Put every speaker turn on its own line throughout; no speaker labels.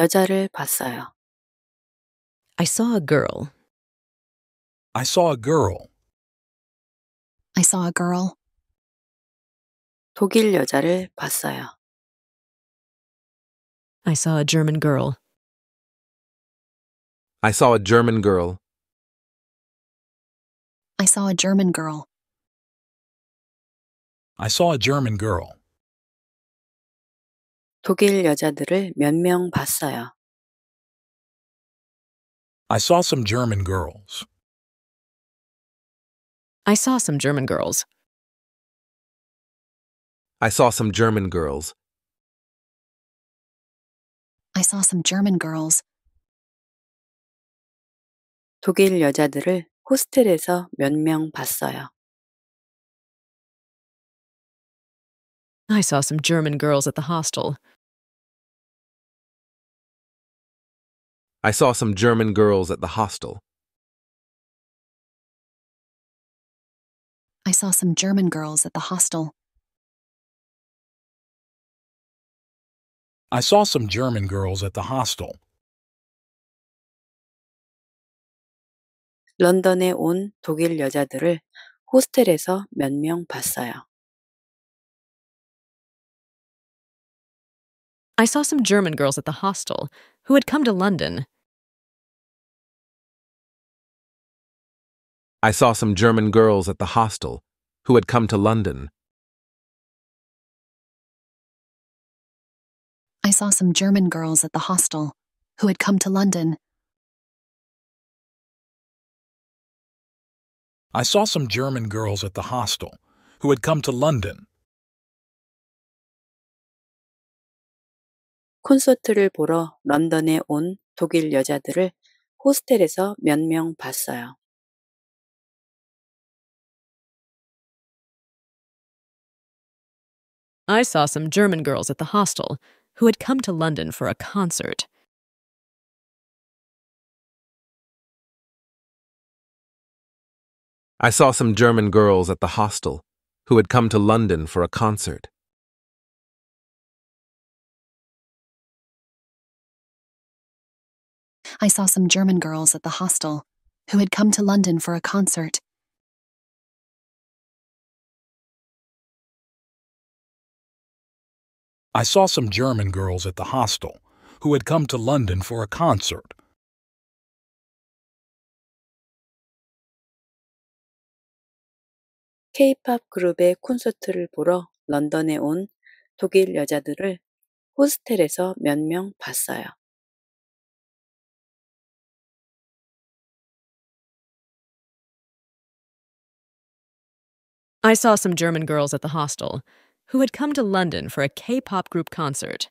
여자를 봤어요. I saw a girl. I saw a girl. I saw a girl. 독일 여자를 봤어요. I saw a German girl. I saw a German girl. I saw a German girl. I saw a German girl. 독일 여자들을 몇 봤어요. I saw some German girls. I saw some German girls. I saw some German girls. I saw some German girls. 독일 여자들을 호스텔에서 I saw some German girls at the hostel. I saw some German girls at the hostel. I saw some German girls at the hostel. I saw some German girls at the hostel. 런던에
온 독일 여자들을 호스텔에서 몇 봤어요.
I saw some German girls at the hostel who had come to London
I saw some German girls at the hostel who had come to London.
I saw some German girls at the hostel who had come to London. I saw some German girls at the hostel who had come to London.
콘서트를 보러 런던에 온 독일 여자들을 호스텔에서 몇 명 봤어요.
I saw some German girls at the hostel who had come to London for a concert. I saw some German girls at the hostel who had come to London for a concert. I saw some German girls at the hostel who had come to London for a concert. I saw some German girls at the hostel who had come to London for a concert.
K-팝 그룹의 콘서트를 보러 런던에 온 독일 여자들을 호스텔에서 몇 봤어요.
I saw some German girls at the hostel who had come to London for a K pop group concert.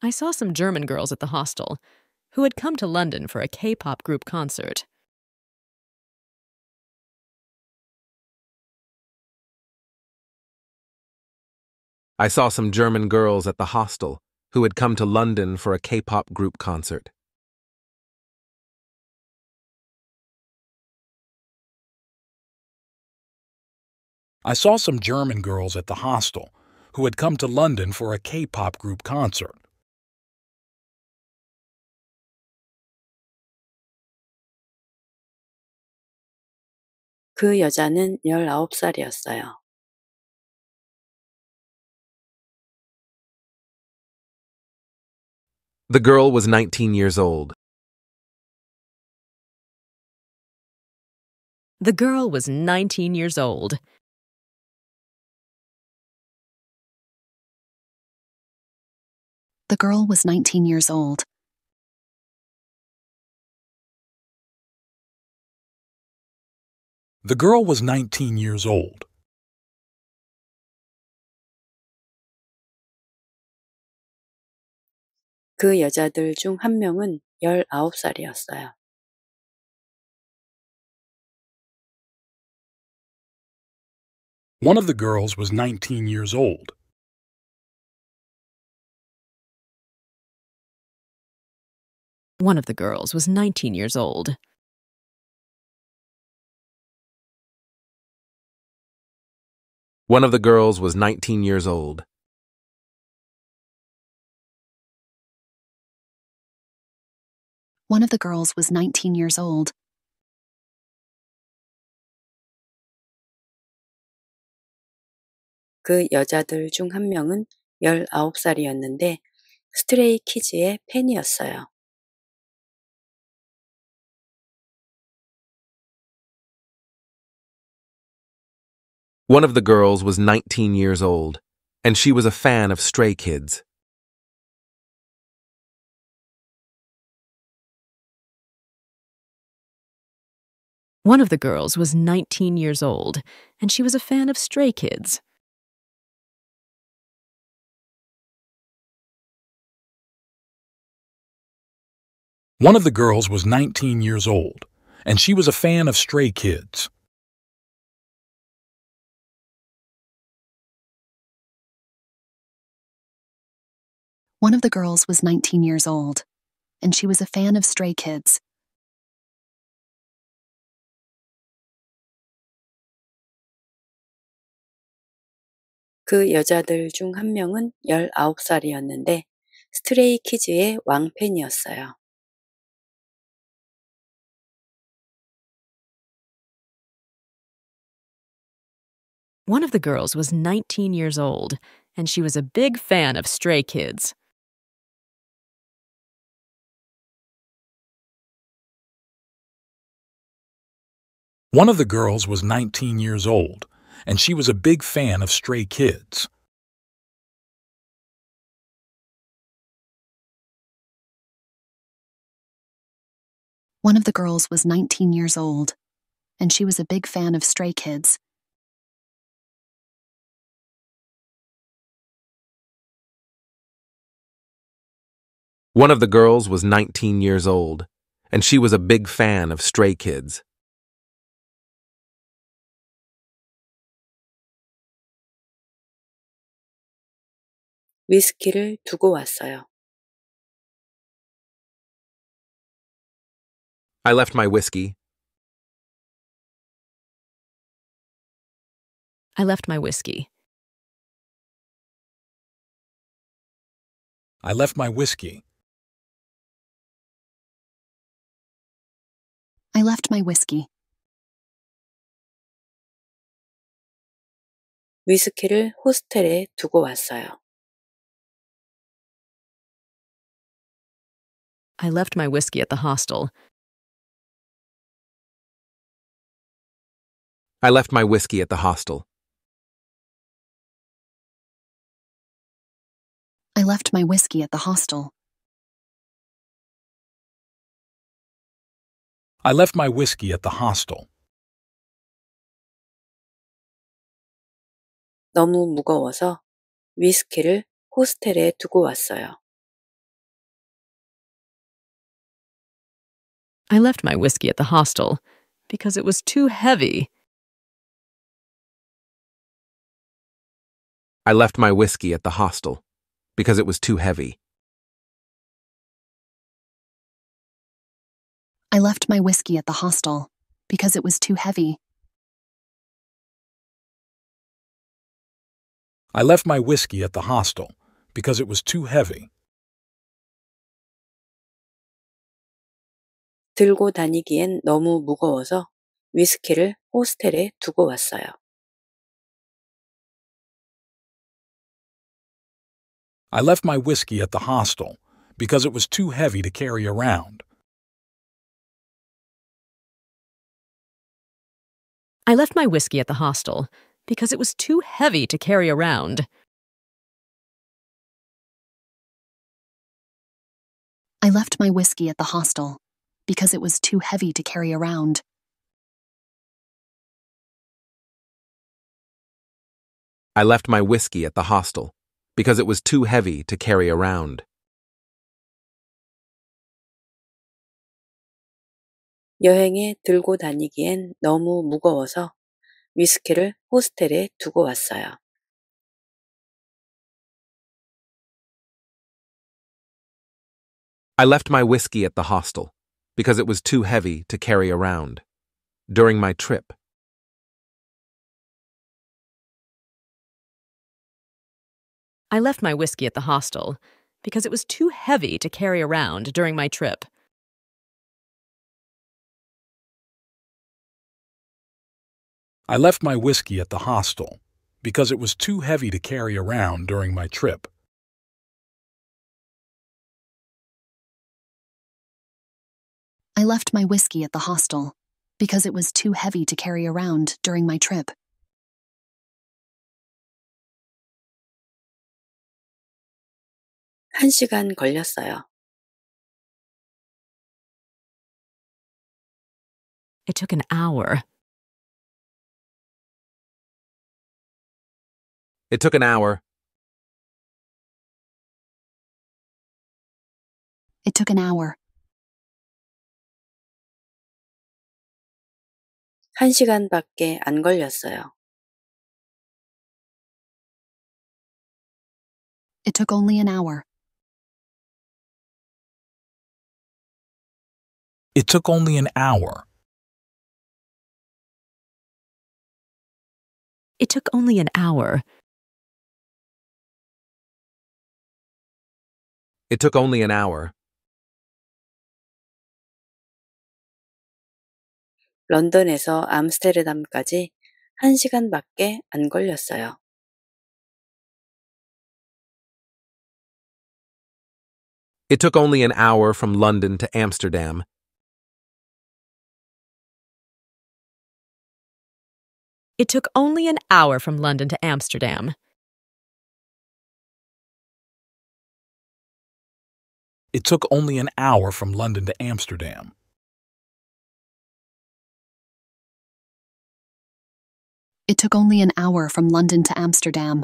I saw some German girls at the hostel who had come to London for a K pop group concert. I saw some German girls at the hostel who had come to London for a K pop group concert. I saw some German girls at the hostel who had come to London for a K pop group concert. The girl was 19 years old. The girl was 19 years old. The girl was 19 years old. The girl was 19 years old. 그 여자들 중 한 명은 One of the girls was 19 years old. One of the girls was 19 years old. One of the girls was 19 years old. One of the girls was 19 years old.
그 여자들 중 한 명은 19살이었는데 스트레이 키즈의 팬이었어요.
One of the girls was 19 years old, and she was a fan of Stray Kids. One of the girls was 19 years old, and she was a fan of Stray Kids. One of the girls was 19 years old, and she was a fan of Stray Kids. One of the girls was 19 years old, and she was a fan of Stray Kids. One of the girls was 19 years old, and she was a big fan of Stray Kids. One of the girls was 19 years old, and she was a big fan of Stray Kids. One of the girls was 19 years old, and she was a big fan of Stray Kids. One of the girls was 19 years old, and she was a big fan of Stray Kids. 위스키를 두고 왔어요. I left my whiskey. I left my whiskey. I left my whiskey. I left my whiskey. 위스키를 호스텔에 두고 왔어요. I left my whiskey at the hostel. I left my whiskey at the hostel. I left my whiskey at the hostel. I left my whiskey at the hostel. 너무 무거워서 위스키를 호스텔에 두고 왔어요. I left my whiskey at the hostel because it was too heavy. I left my whiskey at the hostel because it was too heavy. I left my whiskey at the hostel because it was too heavy. I left my whiskey at the hostel because it was too heavy. 들고 다니기엔 너무 무거워서 위스키를 호스텔에 두고 왔어요. I left my whiskey at the hostel because it was too heavy to carry around. I left my whiskey at the hostel because it was too heavy to carry around. I left my whiskey at the hostel because it was too heavy to carry around.
I left my whiskey at the hostel because it was too heavy to carry around.
여행에 들고 다니기엔 너무 무거워서 위스키를 호스텔에 두고 왔어요.
I left my whiskey at the hostel because it was too heavy to carry
around. During my trip, I left my whiskey at the hostel because it was too heavy to carry around during my trip. I left my whiskey at the hostel because it was too heavy to carry around during my trip. I left my whiskey at the hostel because it was too heavy to carry around during my trip. It took an hour. It took an hour. It took an hour. 안 걸렸어요. It took only an hour. It took only an hour. It took only an hour. It took only an hour. It took only an hour from London to Amsterdam. It took only an hour from London to Amsterdam. It took only an hour from London to Amsterdam. It took only an hour from London to Amsterdam.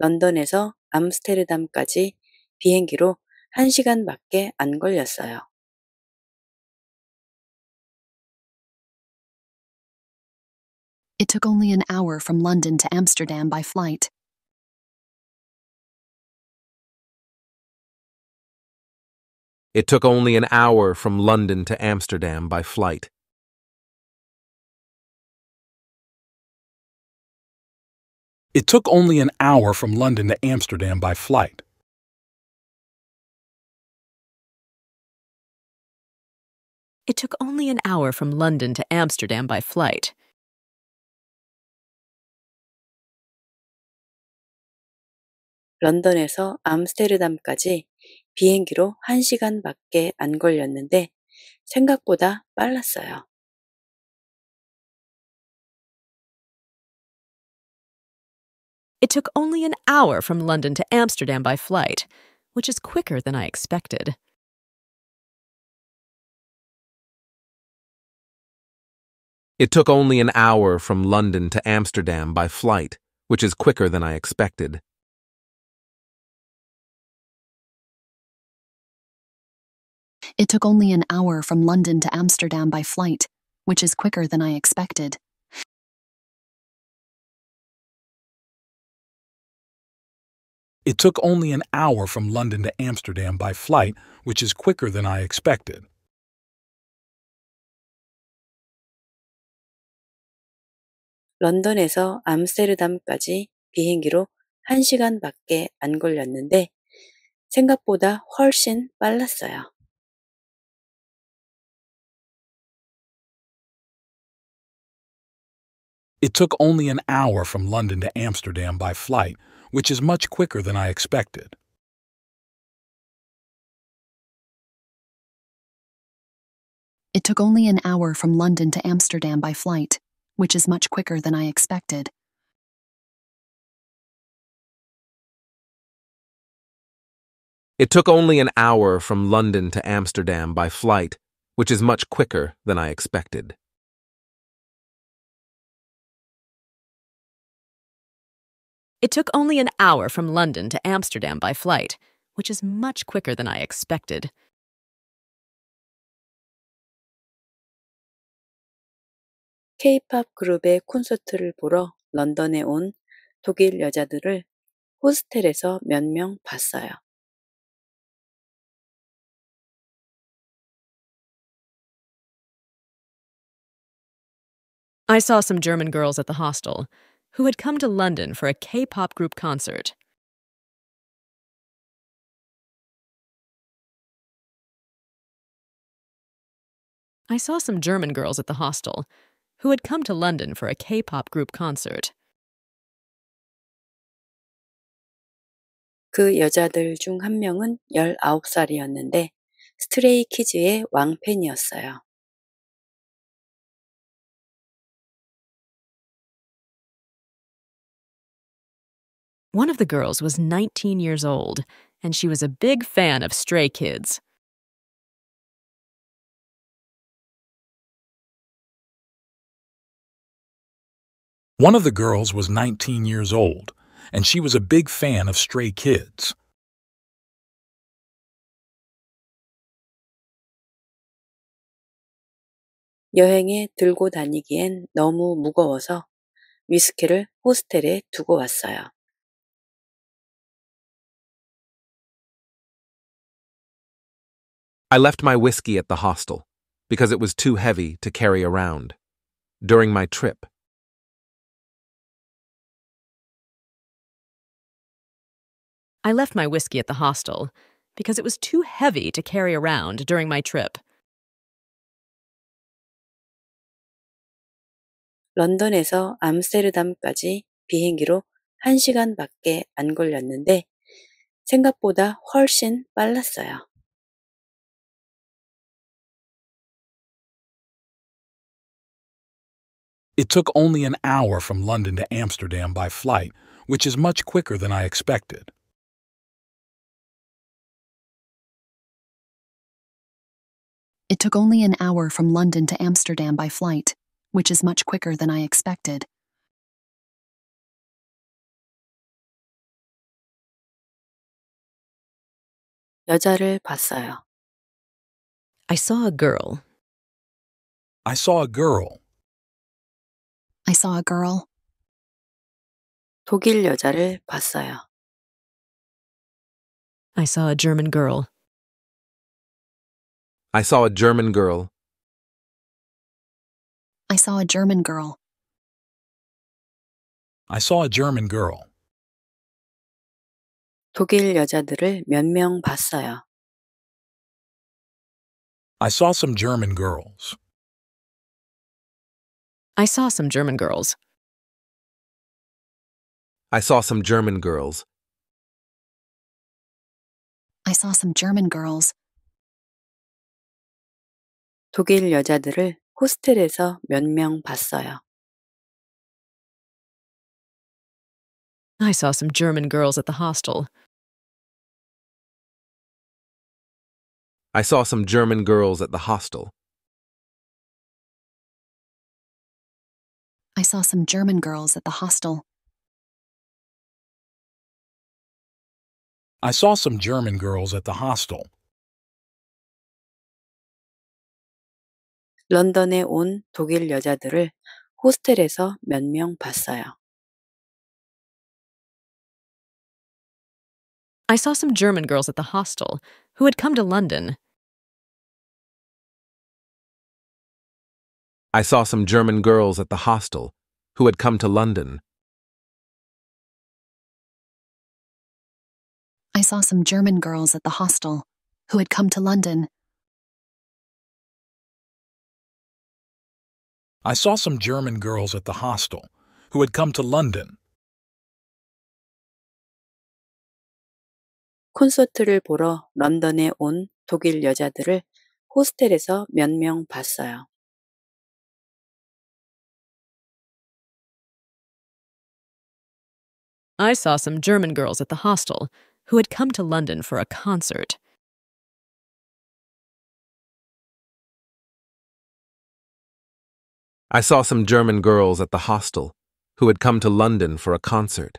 London에서 암스테르담까지 비행기로 1시간밖에 안 걸렸어요.
It took only an hour from London to Amsterdam by flight. It took only an hour from London to Amsterdam by flight. It took only an hour from London to Amsterdam by flight. It took only an hour from London to Amsterdam by flight.
London에서 암스테르담까지 it
took only an hour from London to Amsterdam by flight, which is quicker than I expected.
It took only an hour from London to Amsterdam by flight, which is quicker
than I expected.
It took only an hour from London to Amsterdam by flight, which is quicker than I expected. It took only an hour from London to Amsterdam by flight, which is quicker than I expected.
London에서 암스테르담까지 비행기로 1시간밖에 안 걸렸는데 생각보다 훨씬
빨랐어요. It took only an hour from London to Amsterdam by flight, which is much quicker than I expected. It took only an hour from London to Amsterdam by flight, which is much quicker than I expected. It took only an hour
from London to Amsterdam by flight, which is much quicker than I expected.
It took only an hour from London to Amsterdam by flight, which is much quicker than I expected.
k 그룹의 콘서트를 보러 런던에 온 독일 여자들을 호스텔에서 봤어요.
I saw some German girls at the hostel who had come to London for a K pop group concert. I saw some German girls at the hostel who had come to London for a K pop group concert.
그 여자들 중 한 명은 19살이었는데 스트레이 키즈의 왕팬이었어요.
One of the girls was 19 years old, and she was a big fan of Stray Kids. One of the girls was 19 years old, and she was a big fan of Stray Kids. 여행에 들고 다니기엔 너무 무거워서 위스키를 호스텔에 두고 왔어요. I left my whiskey at the hostel because it was too heavy to carry around
during my trip.
I left my whiskey at the hostel because it was too heavy to carry around during my trip.
런던에서 암스테르담까지 비행기로 1시간밖에 안 걸렸는데 생각보다 훨씬 빨랐어요.
It took only an hour from London to Amsterdam by flight, which is much quicker than I expected. It took only an hour from London to Amsterdam by flight, which is much quicker than I expected. I saw a girl. I saw a girl. I saw a girl. 독일 여자를 봤어요. I saw a German girl. I saw a German girl. I saw a German girl. I saw a German girl. 독일 여자들을 몇 German 봤어요. I saw some German girls. I saw some German girls. I saw some German girls. I saw some German girls. 독일 여자들을 호스텔에서 몇 명 봤어요. I saw some German girls at the hostel. I saw some German girls at the hostel. I saw some German girls at the hostel. I saw some German girls at the hostel. 런던에 온 독일
여자들을 호스텔에서 몇 명 봤어요.
I saw some German girls at the hostel who had come to London I saw some German girls at the hostel who had come to London. I saw some German girls at the hostel who had come to London. I saw some German girls at the hostel who had come to London.
콘서트를 보러 런던에 온 독일 여자들을 호스텔에서 몇 명 봤어요.
I saw some German girls at the hostel who had come to London for a concert. I saw some German girls at the hostel who had come to London for a concert.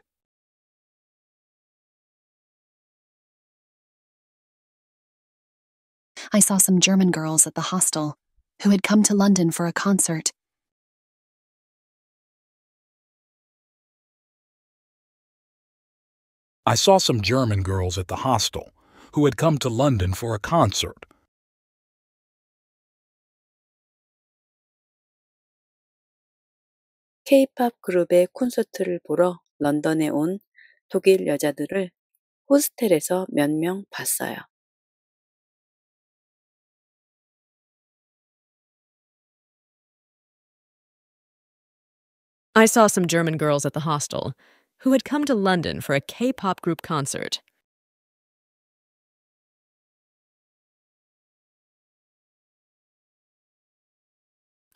I saw some German girls at the hostel who had come to London for a concert. I saw some German girls at the hostel who had come to London for a concert.
K-팝 그룹의 콘서트를 보러 런던에 온 독일 여자들을 호스텔에서 몇 봤어요.
I saw some German girls at the hostel who had come to London for a K pop group concert.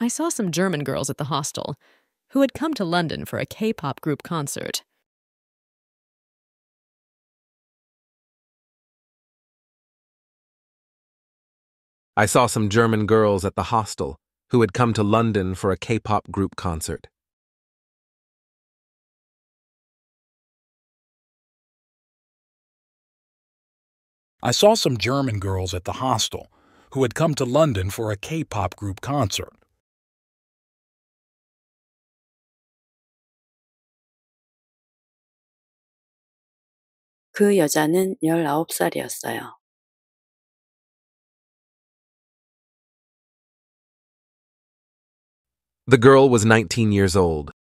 I saw some German girls at the hostel who had come to London for a K pop group concert. I saw some German girls at the hostel who had come to London for a K pop group concert. I saw some German girls at the hostel who had come to London for a K-pop group concert. The girl was 19 years old.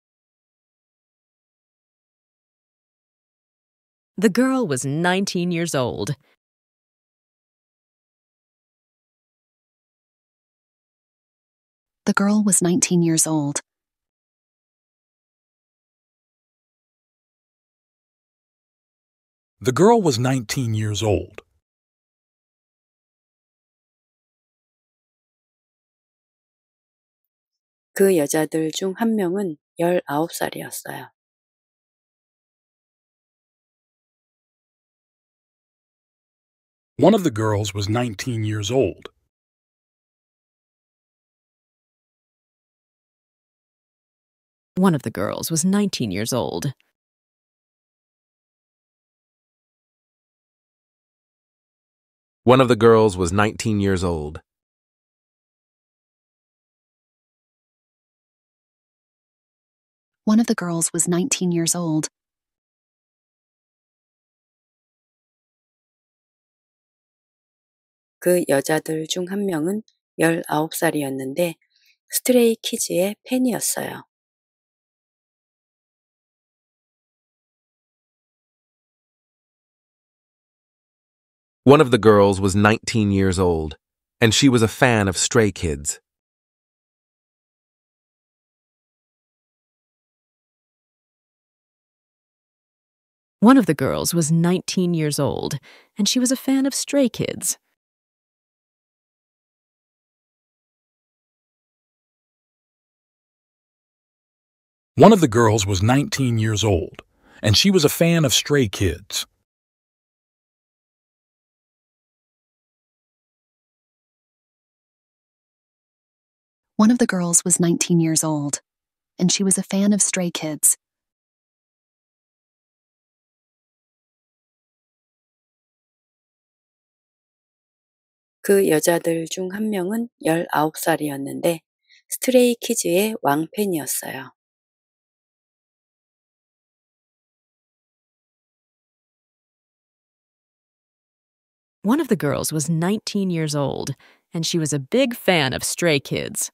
The girl was 19 years old. The girl was 19 years old. The girl was 19 years old. 그 여자들 중 한 명은 One of the girls was 19 years old. One of the girls was 19 years old. One of the girls was 19 years old. One of the girls was 19 years old.
그 여자들 중 한 명은 19살이었는데 스트레이 키즈의 팬이었어요.
One of the girls was 19 years old, and she was a fan of Stray Kids. One of the girls was 19 years old, and she was a fan of Stray Kids. One of the girls was 19 years old, and she was a fan of Stray Kids. One of the girls was 19 years old, and she was a fan of Stray Kids.
그 여자들 중 한 명은 스트레이 키즈의 왕팬이었어요.
One of the girls was 19 years old, and she was a big fan of Stray Kids.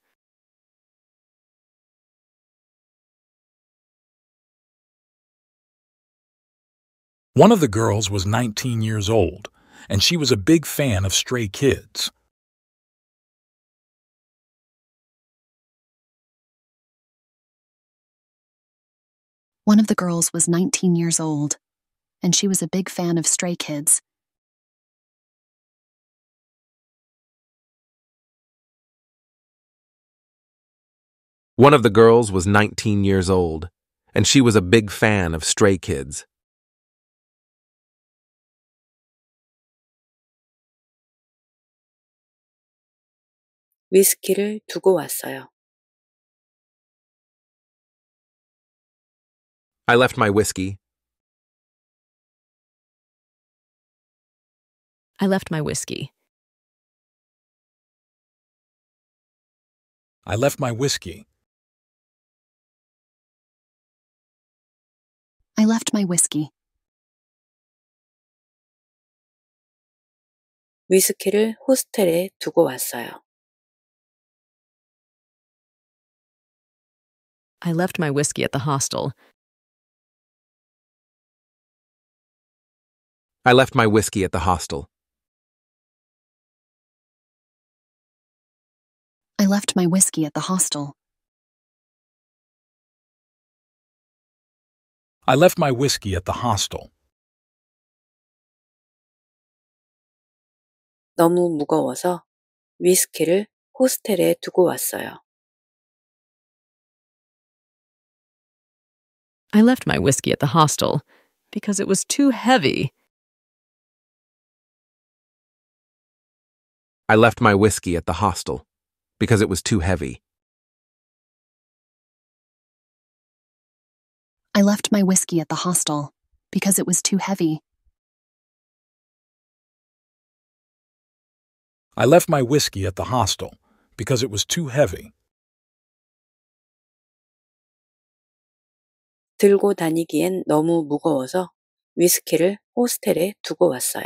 One of the girls was 19 years old, and she was a big fan of Stray Kids. One of the girls was 19 years old, and she was a big fan of Stray Kids.
One of the girls was 19 years old, and she was a big fan of Stray Kids.
위스키를 두고 왔어요. I left my whiskey. I left my whiskey. I left my whiskey. I left my whiskey. 위스키를 호스텔에 두고 왔어요. I left my whiskey at the hostel. I left my whiskey at the hostel. I left my whiskey at the hostel. I left my whiskey at the hostel. 너무 무거워서 위스키를 호스텔에 두고 왔어요. I left my whiskey at the hostel because it was too heavy.
I left my whiskey at the hostel because it was too heavy.
I left my whiskey at the hostel because it was too heavy. I left my whiskey at the hostel because it was too heavy. 들고 다니기엔 너무 무거워서 위스키를 호스텔에 두고 왔어요.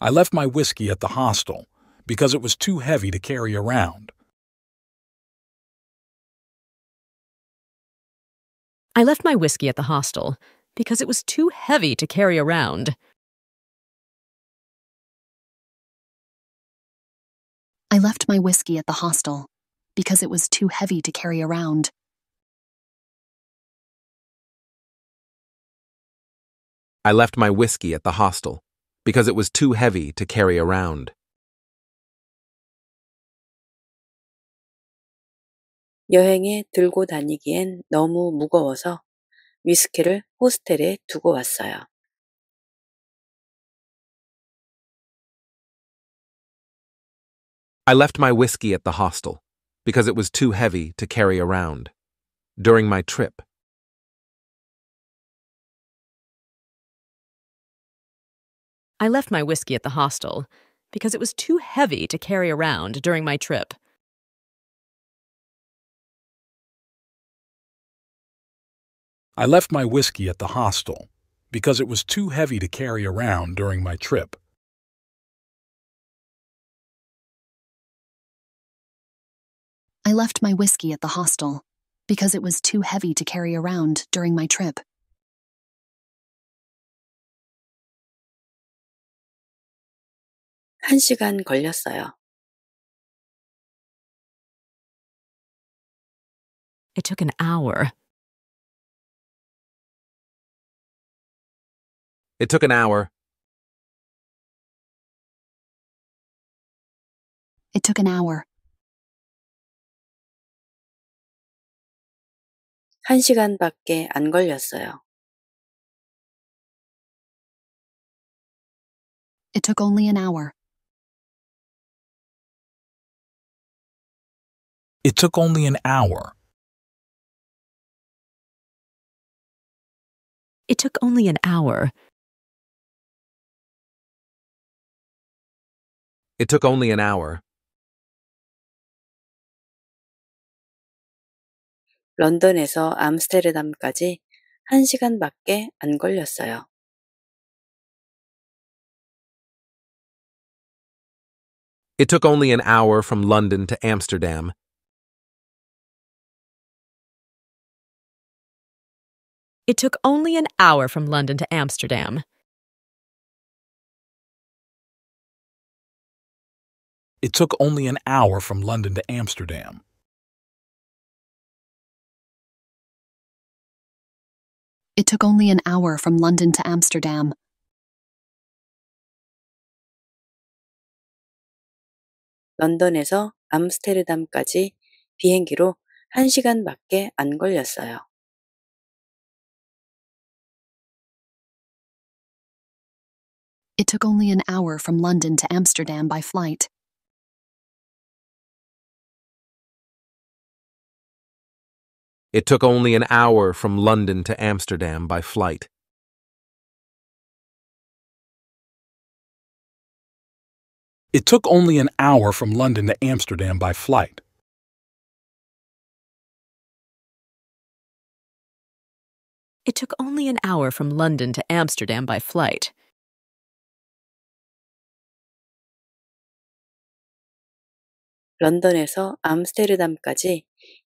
I left my whiskey at the hostel because it was too heavy to carry around. I left my whiskey at the hostel because it was too heavy to carry around. I left my whiskey at the hostel because it was too heavy to carry around. I left my whiskey at the hostel because it was too heavy to carry around. 여행에 들고 다니기엔 너무 무거워서 위스키를 호스텔에 두고 왔어요.
I left my whiskey at the hostel because it was too heavy to carry around. During my trip,
I left my whiskey at the hostel because it was too heavy to carry around during my trip. I left my whiskey at the hostel because it was too heavy to carry around during my trip. I left my whiskey at the hostel because it was too heavy to carry around during my trip. It took an hour. It took an hour. It took an hour. 안 걸렸어요. It took only an hour. It took only an hour. It took only an hour. It took only an hour.
It took only
an hour from London to Amsterdam. It took only an hour from London to Amsterdam. It took only an hour from London to Amsterdam. It took only an hour from London to Amsterdam. London에서 암스테르담까지 비행기로 1시간밖에 안 걸렸어요. It took only an hour from London to Amsterdam by flight. It took only an hour from London to Amsterdam by flight. It took only an hour from London to Amsterdam by flight. It took only an hour from London to Amsterdam by flight.
London에서 암스테르담까지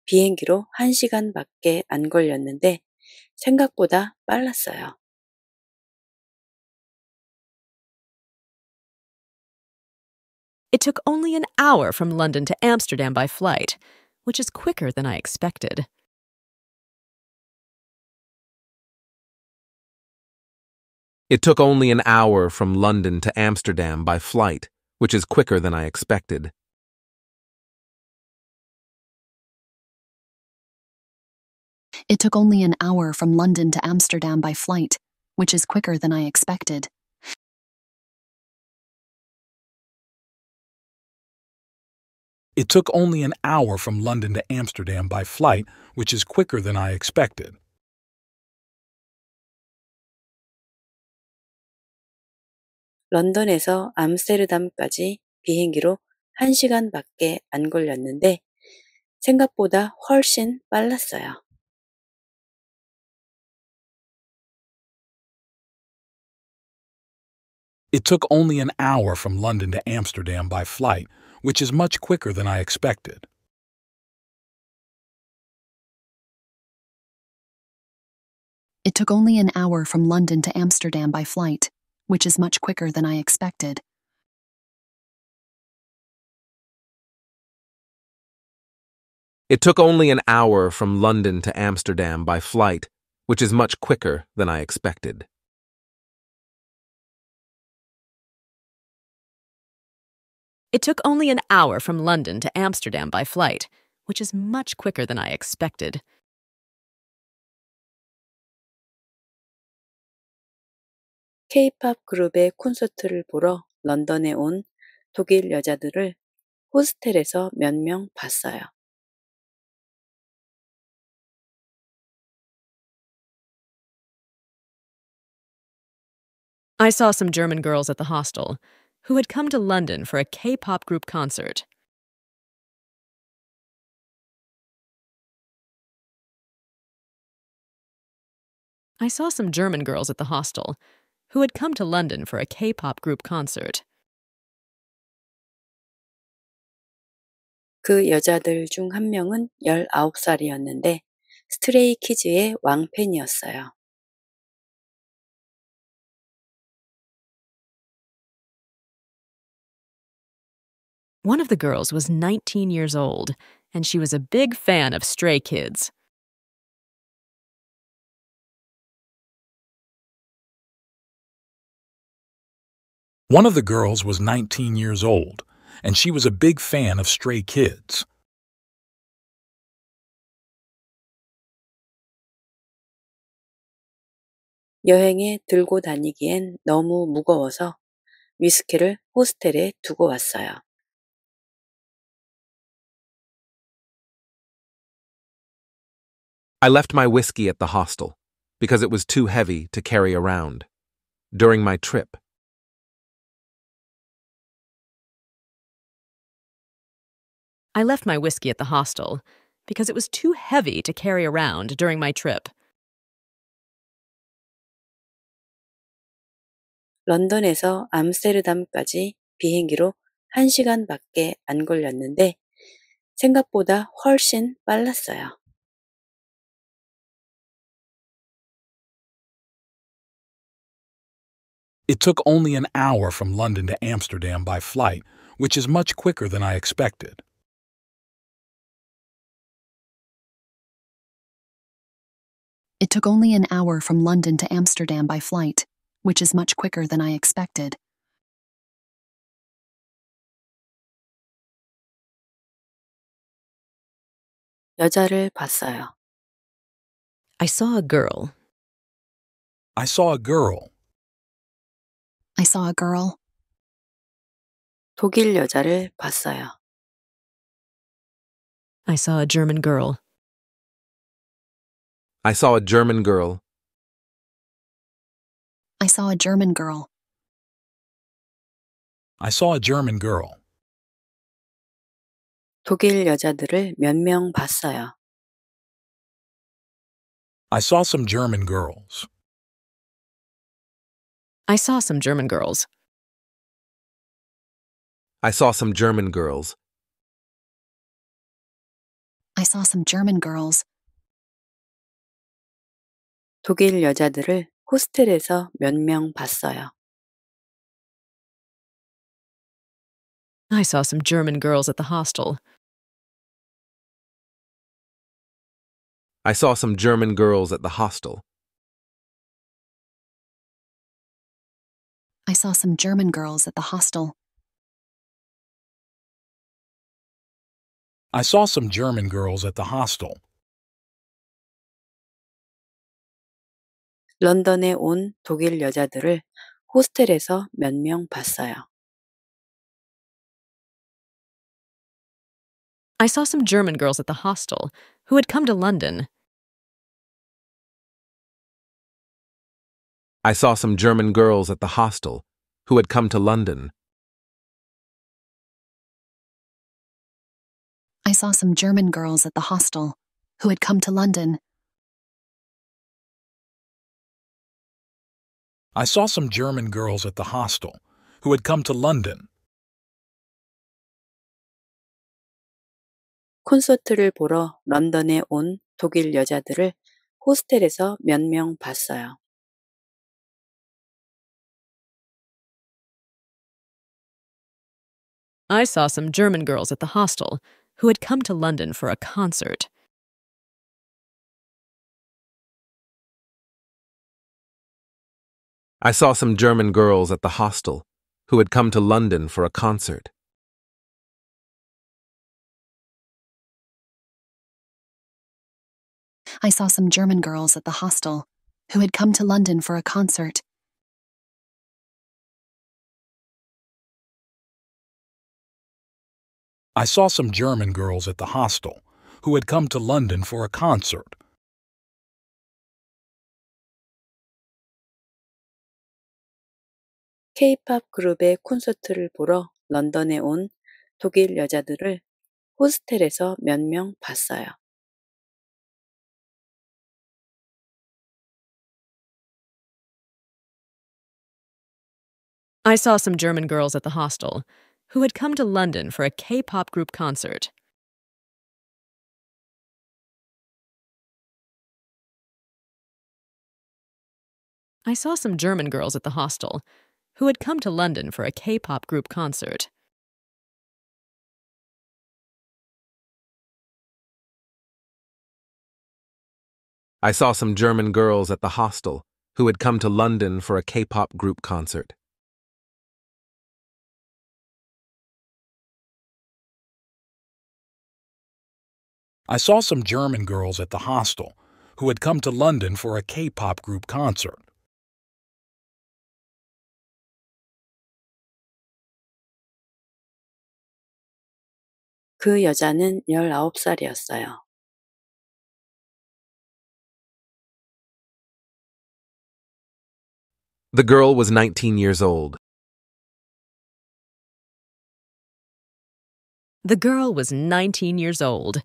비행기로 1시간밖에 안 걸렸는데 생각보다 빨랐어요.
It took only an hour from London to Amsterdam by flight, which is quicker than I expected.
It took
only an hour from London to Amsterdam by flight, which is quicker than I expected.
It took only an hour from London to Amsterdam by flight, which is quicker than I expected. It took only an hour from London to Amsterdam by flight, which is quicker than I expected.
London에서 암스테르담까지 비행기로 1시간밖에 안 걸렸는데 생각보다 훨씬 빨랐어요.
It took only an hour from London to Amsterdam by flight, which is much quicker than I expected. It took only an hour from London to Amsterdam by flight, which is much quicker than I expected. It took only an hour from London to
Amsterdam by flight, which is much quicker than I expected.
It took only an hour from London to Amsterdam by flight, which is much quicker than I expected.
k 그룹의 콘서트를 보러 런던에 온 독일 여자들을 호스텔에서 봤어요.
I saw some German girls at the hostel who had come to London for a K pop group concert. I saw some German girls at the hostel who had
come to London for a K pop group concert. 그 여자들 중 한 명은 19살이었는데 스트레이 키즈의 왕팬이었어요.
One of the girls was 19 years old, and she was a big fan of Stray Kids. One of the girls was 19 years old, and she was a big fan of Stray Kids. 여행에 들고 다니기엔 너무 무거워서 위스키를 호스텔에 두고 왔어요.
I left my whiskey at the hostel because it was too heavy to carry around during my trip.
I left my whiskey at the hostel because it was too heavy to carry around during my trip.
런던에서 암스테르담까지 비행기로 1시간밖에 안 걸렸는데 생각보다 훨씬 빨랐어요.
It took only an hour from London to Amsterdam by flight, which is much quicker than I
expected.
It took only an hour from London to Amsterdam by flight, which is much quicker than I expected. I saw a girl. I saw a girl. I saw a girl. 독일 여자를 봤어요. I saw a German girl. I saw a German girl. I saw a German girl. I saw a German girl. 독일 여자들을 몇 German 봤어요. I saw some German girls. I saw some German girls. I saw some German girls. I saw some German girls. 독일 여자들을 호스텔에서 몇 명 봤어요. I saw some German girls at the hostel. I saw some German girls at the hostel. I saw some German girls at the hostel. I saw some German girls at the hostel. 런던에 온 독일 여자들을 호스텔에서 몇 명 봤어요. I saw some German girls at the hostel who had come to London I saw some German girls at the hostel who had come to London. I saw some German girls at the hostel who had come to London. I saw some German girls at the hostel who had come to London.
콘서트를 보러 런던에 온 독일 여자들을 호스텔에서 몇 명 봤어요.
I saw some German girls at the hostel who had come to London for a concert. I saw some German girls at the hostel who had come to London for a concert. I saw some German girls at the hostel who had come to London for a concert. I saw some German girls at the hostel who had come to London for a concert.
K-팝 그룹의 콘서트를 보러 런던에 온 독일 여자들을 호스텔에서 몇 봤어요.
I saw some German girls at the hostel who had come to London for a K pop group concert. I saw some German girls at the hostel who had come to London for a K pop group concert.
I saw some German girls at the hostel who had come to London for a K pop group
concert. I saw some German girls at the hostel who had come to London for a K-pop group concert. The girl was 19 years old. The girl was 19 years old.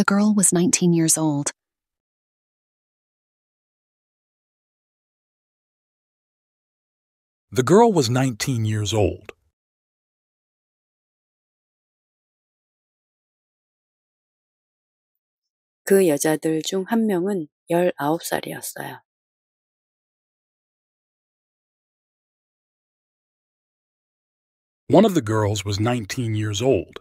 The girl was 19 years old. The girl was 19 years old. 그 여자들 중 한 명은 One of the girls was 19 years old.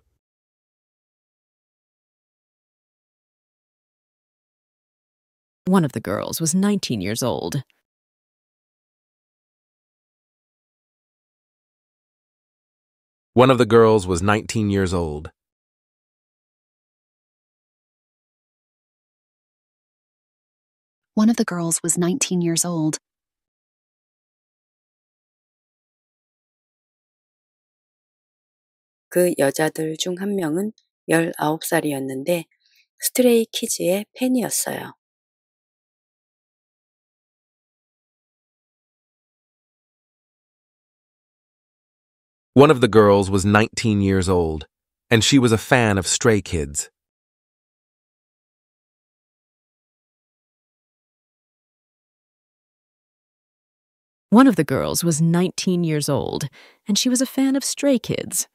One of the girls was 19 years old. One of the girls was 19 years old. One of the girls was 19 years old.
그 여자들 중 한 명은 19살이었는데 스트레이 키즈의 팬이었어요.
One of the girls was 19 years old, and she was a fan of Stray Kids. One of the girls was 19 years old, and she was a fan of Stray Kids.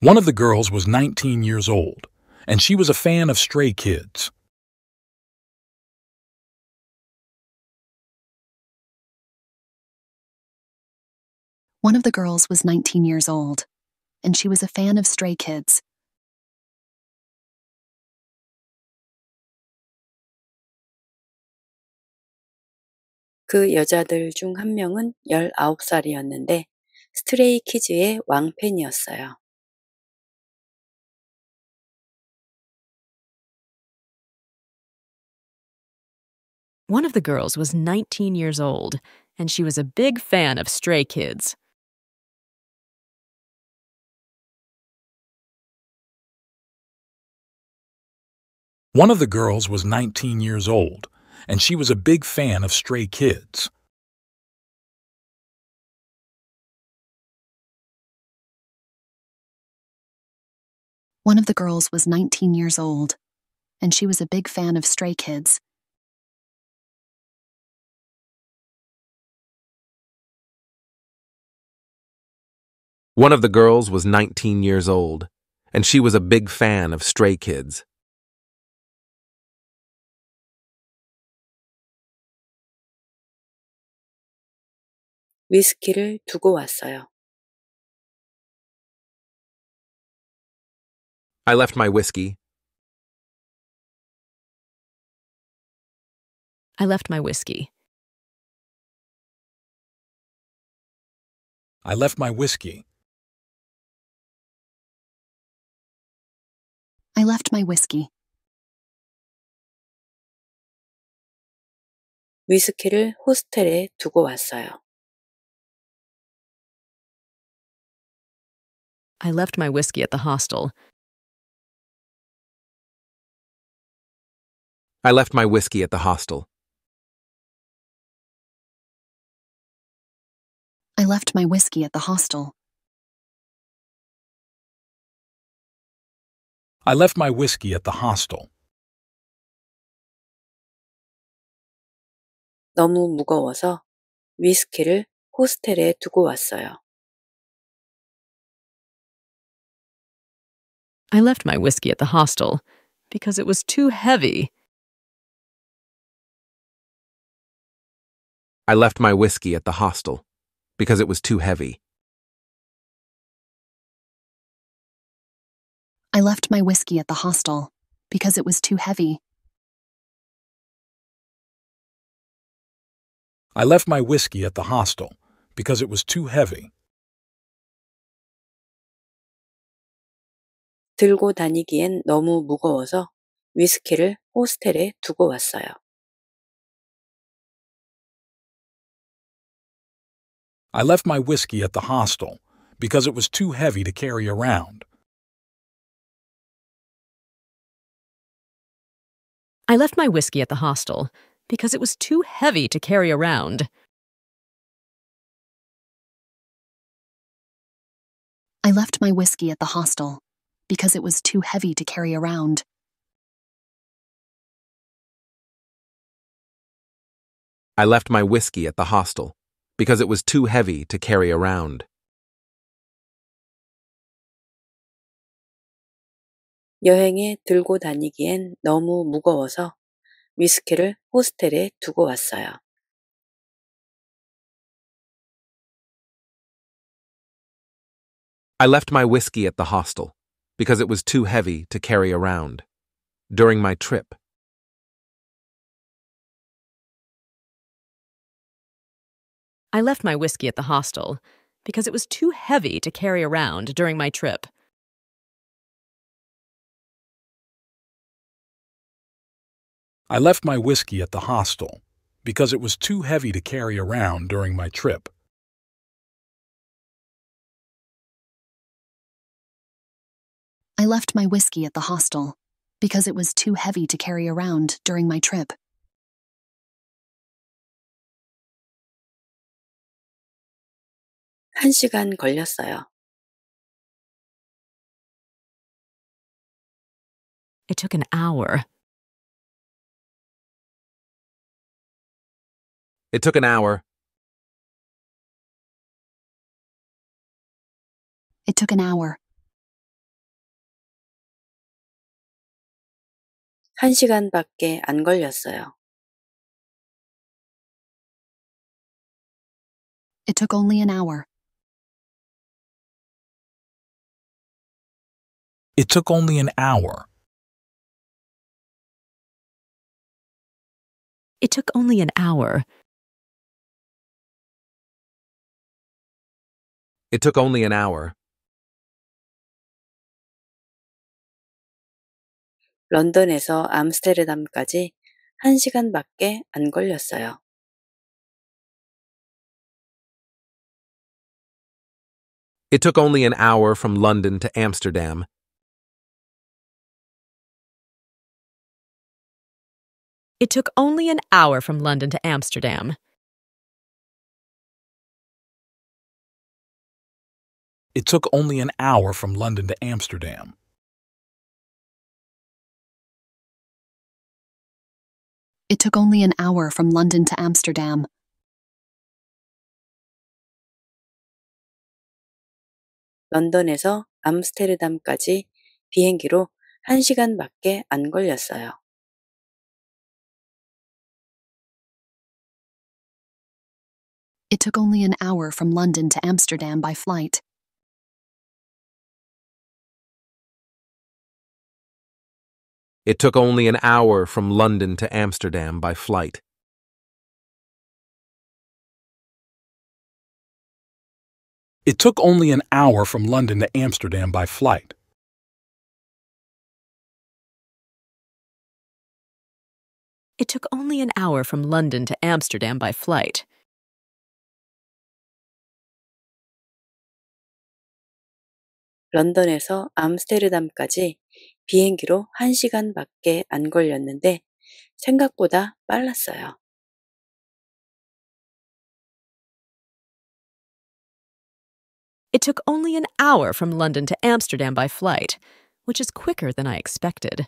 One of the girls was 19 years old, and she was a fan of Stray Kids. One of the girls was 19 years old, and she was a fan of Stray Kids.
그 여자들 중 한 명은 스트레이 키즈의 왕팬이었어요.
One of the girls was 19 years old, and she was a big fan of Stray Kids. One of the girls was 19 years old, and she was a big fan of Stray Kids. One of the girls was 19 years old, and she was a big fan of Stray Kids. One of the girls was 19 years old, and she was a big fan of Stray Kids. 위스키를 두고 왔어요. I left my whiskey. I left my whiskey. I left my whiskey. I left my whiskey. 위스키를 호스텔에 두고 왔어요. I left my whiskey at the hostel. I left my whiskey at the hostel. I left my whiskey at the hostel. I left my whiskey at the hostel. 너무 무거워서 위스키를 호스텔에 두고 왔어요. I left my whiskey at the hostel because it was too heavy. I left my whiskey at the hostel because it was too heavy. I left my whiskey at the hostel because it was too heavy. I left my whiskey at the hostel because it was too heavy. I left my whiskey at the hostel because it was too heavy to carry around. I left my whiskey at the hostel because it was too heavy to carry around. I left my whiskey at the hostel because it was too heavy to carry around. I left my whiskey at the hostel because it was too heavy to carry around. '여행에 들고 다니기엔 너무 무거워서 위스키를 호스텔에 두고 왔어요. I left my
whiskey at the hostel because it was too heavy to carry around. During my trip,
I left my whiskey at the hostel because it was too heavy to carry around during my trip. I left my whiskey at the hostel because it was too heavy to carry around during my trip. I left my whiskey at the hostel because it was too heavy to carry around during my trip. It took an hour. It took an hour. It took an hour. 안 걸렸어요. It took only an hour. It took only an hour. It took only an hour. It took only an hour. 런던에서 암스테르담까지 1시간밖에 안 걸렸어요. It took only an hour from London to Amsterdam. It took only an hour from London to Amsterdam. It took only an hour
from London to Amsterdam.
It took only an hour from London to Amsterdam. 런던에서 암스테르담까지 비행기로 1시간밖에 안 걸렸어요. It took only an hour from London to Amsterdam by flight. It took only an hour from London to Amsterdam by flight. It took only an hour from London to Amsterdam by flight. It took only an hour from London to Amsterdam by flight.
런던에서 암스테르담까지 비행기로 안 걸렸는데 생각보다 빨랐어요.
It took only an hour from London to Amsterdam by flight, which is quicker than I expected.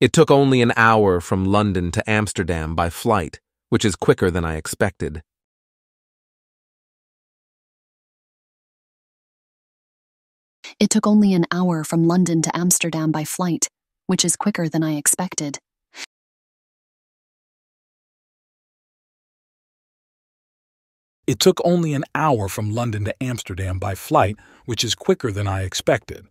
It took only an hour
from London to Amsterdam by flight, which is quicker than I expected. It took only an hour from London to Amsterdam by flight, which is quicker than I expected. It took only an hour from London to Amsterdam by flight, which is quicker than I expected.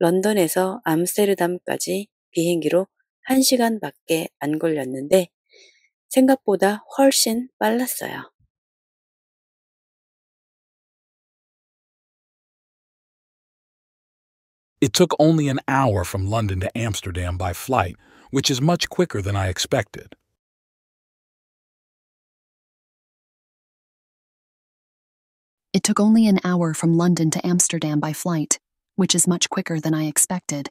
London에서 암스테르담까지 비행기로 1시간밖에 안 걸렸는데 생각보다 훨씬 빨랐어요.
It took only an hour from London to Amsterdam by flight, which is much quicker than I expected. It took only an hour from London to Amsterdam by flight, which is much quicker than I expected.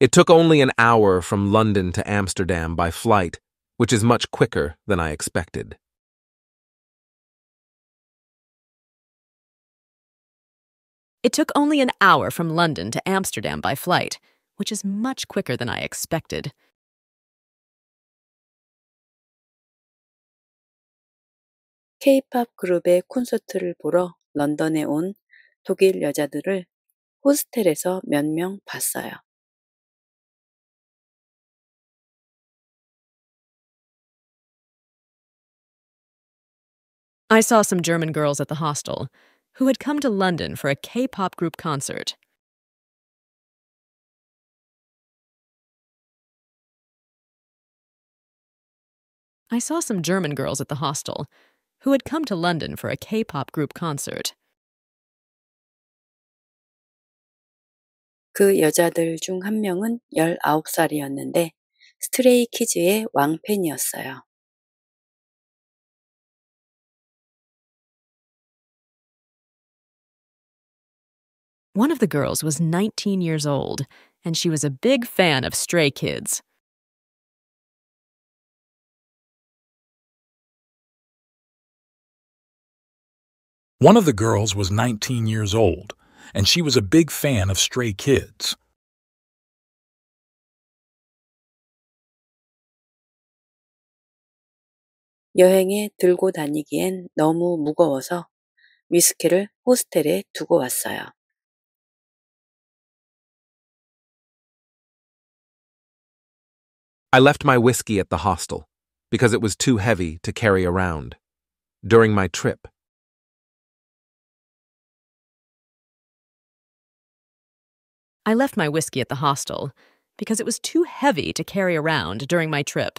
It took only an hour from London to Amsterdam by flight, which is much quicker than I expected. It took only an hour from London to Amsterdam by flight, which is much quicker than I expected.
k 그룹의 콘서트를 보러 런던에 온 독일 여자들을 호스텔에서 봤어요.
I saw some German girls at the hostel who had come to London for a K pop group concert. I saw some German girls at the hostel who had come to London for a
K pop group concert. 그 여자들 중 한 명은 19살이었는데 스트레이 키즈의 왕팬이었어요.
One of the girls was 19 years old, and she was a big fan of Stray Kids. One of the girls was 19 years old, and she was a big fan of Stray Kids. 여행에 들고 다니기엔 너무 무거워서 위스키를 호스텔에 두고 왔어요. I left my whiskey at the hostel because it was too heavy to carry around during my trip. I left my whiskey at the hostel because it was too heavy to carry around during my trip.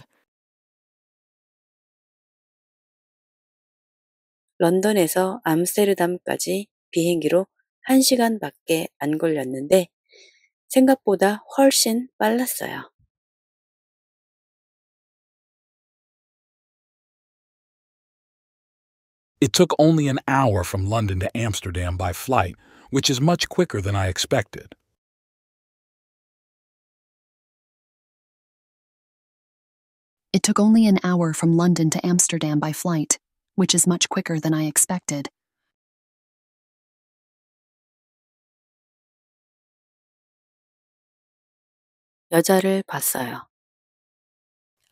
런던에서
암스테르담까지 비행기로 1시간밖에 안 걸렸는데 생각보다 훨씬 빨랐어요.
It took only an hour from London to Amsterdam by flight, which is much quicker than I expected. It took only an hour from London to Amsterdam by flight, which is much quicker than I expected. I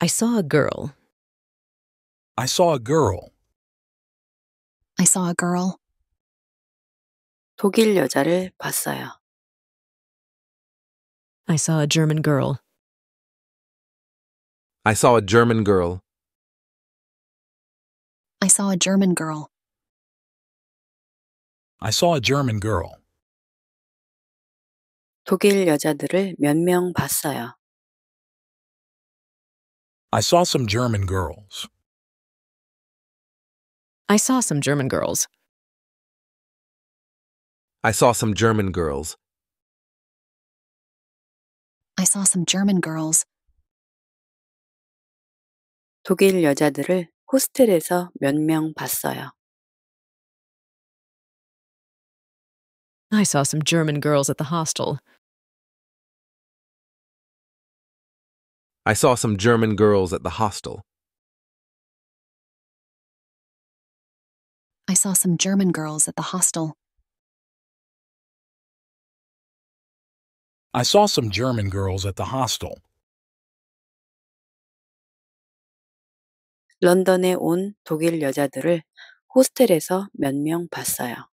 saw a girl. I saw a girl. I saw a girl. 독일 여자를 봤어요. I saw a German girl. I saw a German girl. I saw a German girl. I saw a German girl. 독일 여자들을 몇 German 봤어요. I saw some German girls. I saw some German girls. I saw some German girls. I saw some German girls.
독일 여자들을 호스텔에서 봤어요.
I saw some German girls at the hostel. I saw some German girls at the hostel. I saw some German girls at the hostel. I saw some German girls at the hostel.
런던에 온 독일 여자들을 호스텔에서
몇 명 봤어요.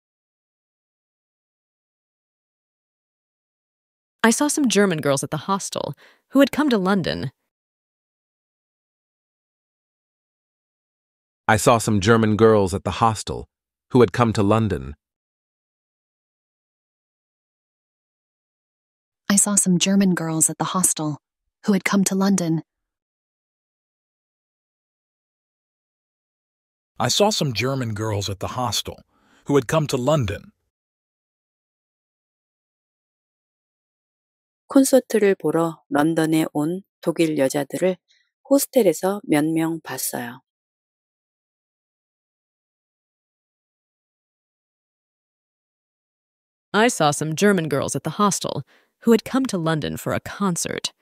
I saw some German girls at the hostel who had come to London I saw some German girls at the hostel who had come to London. I saw some German girls at the hostel who had come to London. I saw some German girls at the hostel who had come to London.
콘서트를 보러 런던에 온 독일 여자들을 호스텔에서 몇 명 봤어요.
I saw some German girls at the hostel who had come to London for a concert.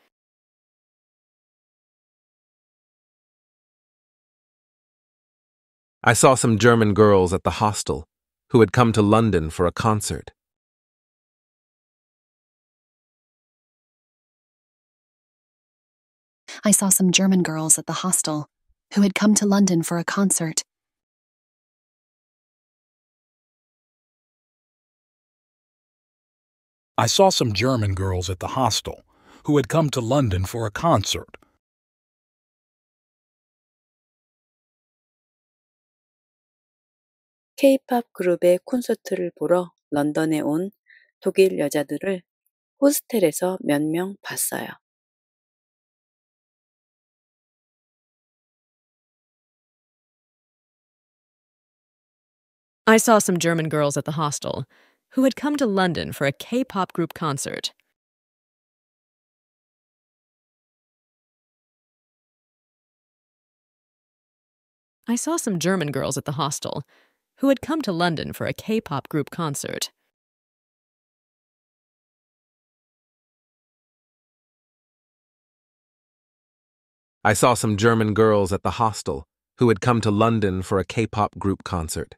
I saw some German girls at the hostel who had come to London for a concert. I saw some German girls at the hostel who had come to London for a concert. I saw some German girls at the hostel who had come to London for a concert.
K-팝 그룹의 콘서트를 보러 런던에 온 독일 여자들을 호스텔에서 몇 봤어요.
I saw some German girls at the hostel who had come to London for a K pop group concert. I saw some German girls at the hostel who had come to London for a K pop group concert. I saw some German girls at the hostel who had come to London for a K pop group concert.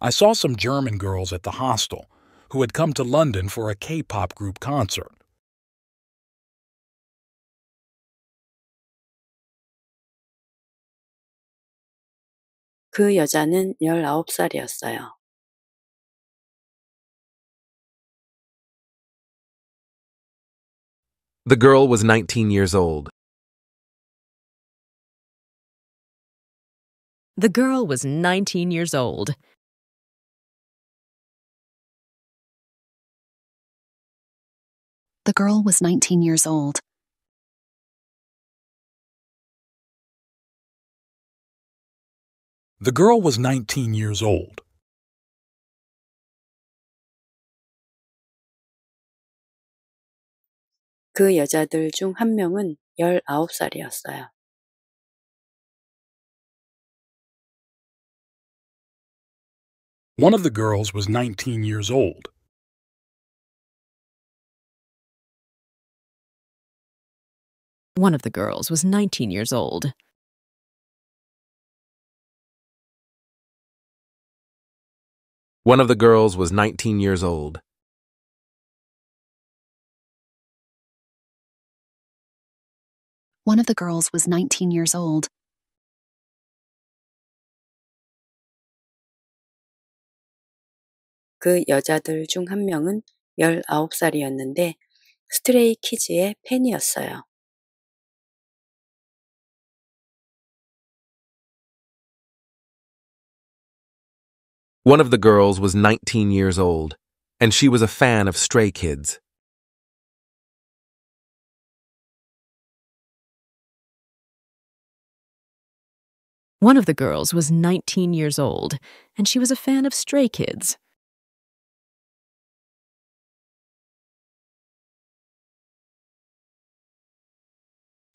I saw some German girls at the hostel who had come to London for a K pop group concert. The girl was 19 years old. The girl was 19 years old. The girl was 19 years old. The girl was 19 years old. One of the girls was 19 years old. One of the girls was 19 years old. One of the girls was 19 years old. One of the girls was 19 years old.
그 여자들 중 한 명은 19살이었는데 스트레이 키즈의 팬이었어요.
One of the girls was 19 years old, and she was a fan of Stray Kids. One of the girls was 19 years old, and she was a fan of Stray Kids.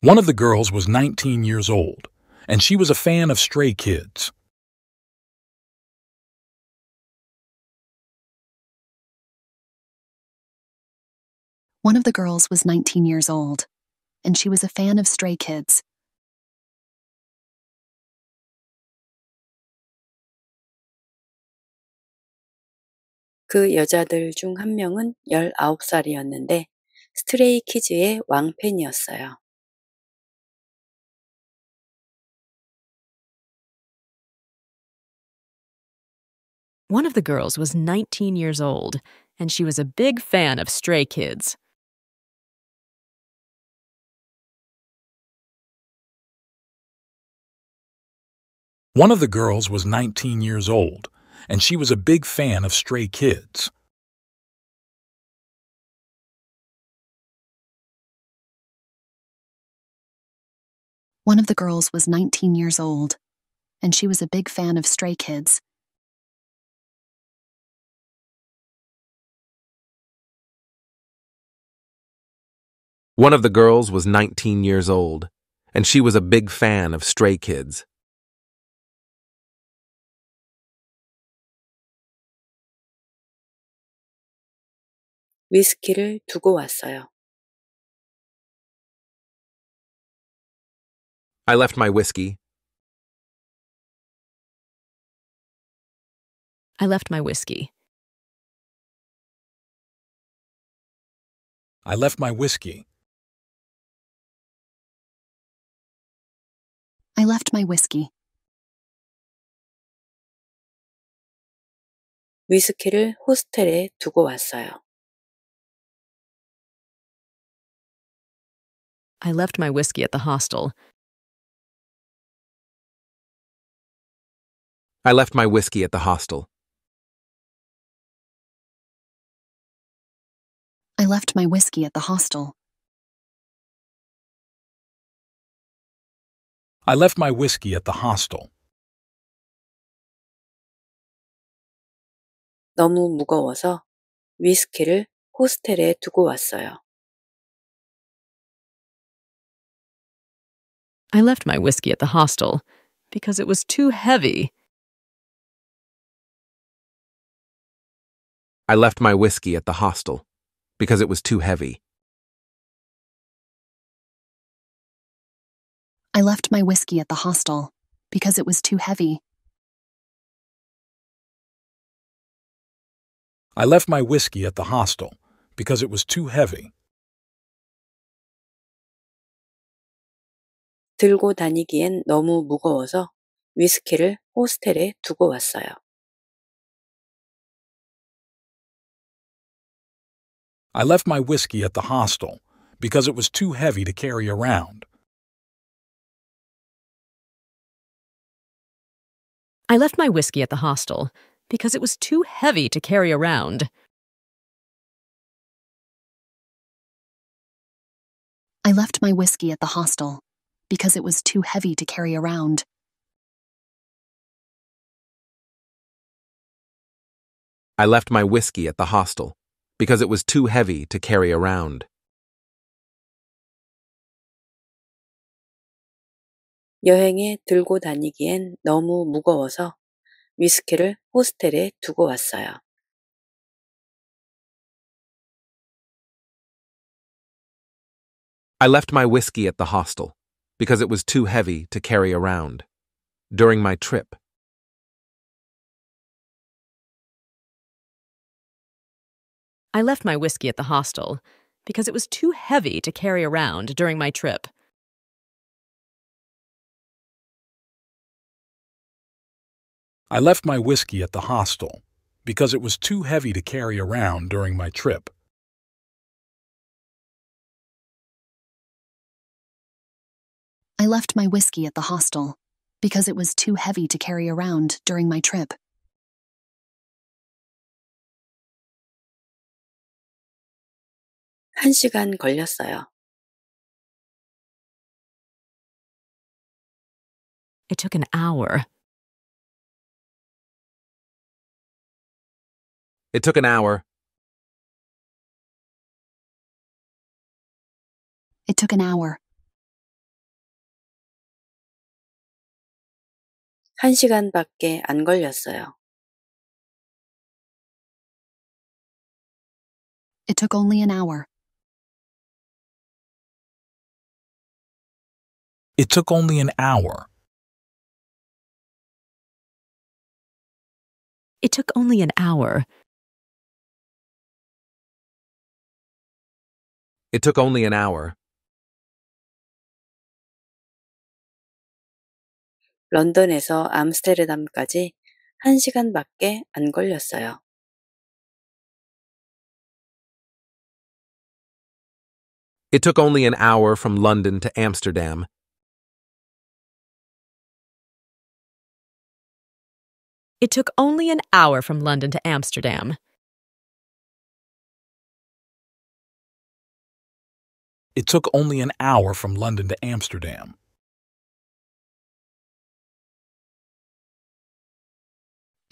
One of the girls was 19 years old, and she was a fan of Stray Kids. One of the girls was 19 years old, and she was a fan of Stray Kids.
그 여자들 중 한 명은 스트레이 키즈의 왕팬이었어요.
One of the girls was 19 years old, and she was a big fan of Stray Kids. One of the girls was 19 years old, and she was a big fan of stray kids. One of the girls was 19 years old, and she was a big fan of stray kids. One of the girls was 19 years old, and she was a big fan of stray kids. 위스키를 두고 왔어요. I left my whiskey. I left my whiskey. I left my whiskey. I left my whiskey. 위스키를 호스텔에 두고 왔어요. I left my whiskey at the hostel. I left my whiskey at the hostel. I left my whiskey at the hostel. I left my whiskey at the hostel. 너무 무거워서 위스키를 호스텔에 두고 왔어요. I left my whiskey at the hostel because it was too heavy. I left my whiskey at the hostel because it was too heavy. I left my whiskey at the hostel because it was too heavy. I left my whiskey at the hostel because it was too heavy. 들고 다니기엔 너무 무거워서 위스키를 호스텔에 두고 왔어요. I left my whiskey at the hostel because it was too heavy to carry around. I left my whiskey at the hostel because it was too heavy to carry around. I left my whiskey at the hostel because it was too heavy to carry around. I left my whiskey at the hostel because it was too heavy to carry around.
여행에 들고 다니기엔 너무 무거워서 위스키를 호스텔에 두고 왔어요.
I left my whiskey at the hostel
because it was too heavy to carry around. During my trip,
I left my whiskey at the hostel because it was too heavy to carry around during my trip. I left my whiskey at the hostel because it was too heavy to carry around during my trip. I left my whiskey at the hostel because it was too heavy to carry around during my trip. It took an hour. It took an hour. It took an hour. 한 시간밖에 안 걸렸어요. It took only an hour. It took only an hour. It took only an hour. It took only an hour. It took only an hour from London to Amsterdam. It took only an hour from London to Amsterdam. It took only an hour from London to
Amsterdam.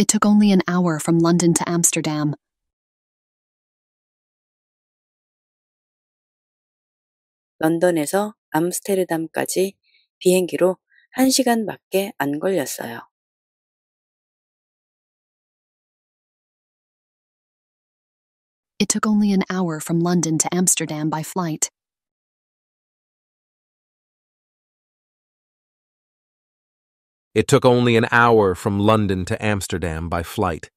It took only an hour from London to Amsterdam. London에서 암스테르담까지 비행기로 1시간밖에 안 걸렸어요. It took only an hour from London to Amsterdam by flight. It took only an hour from London to Amsterdam by flight.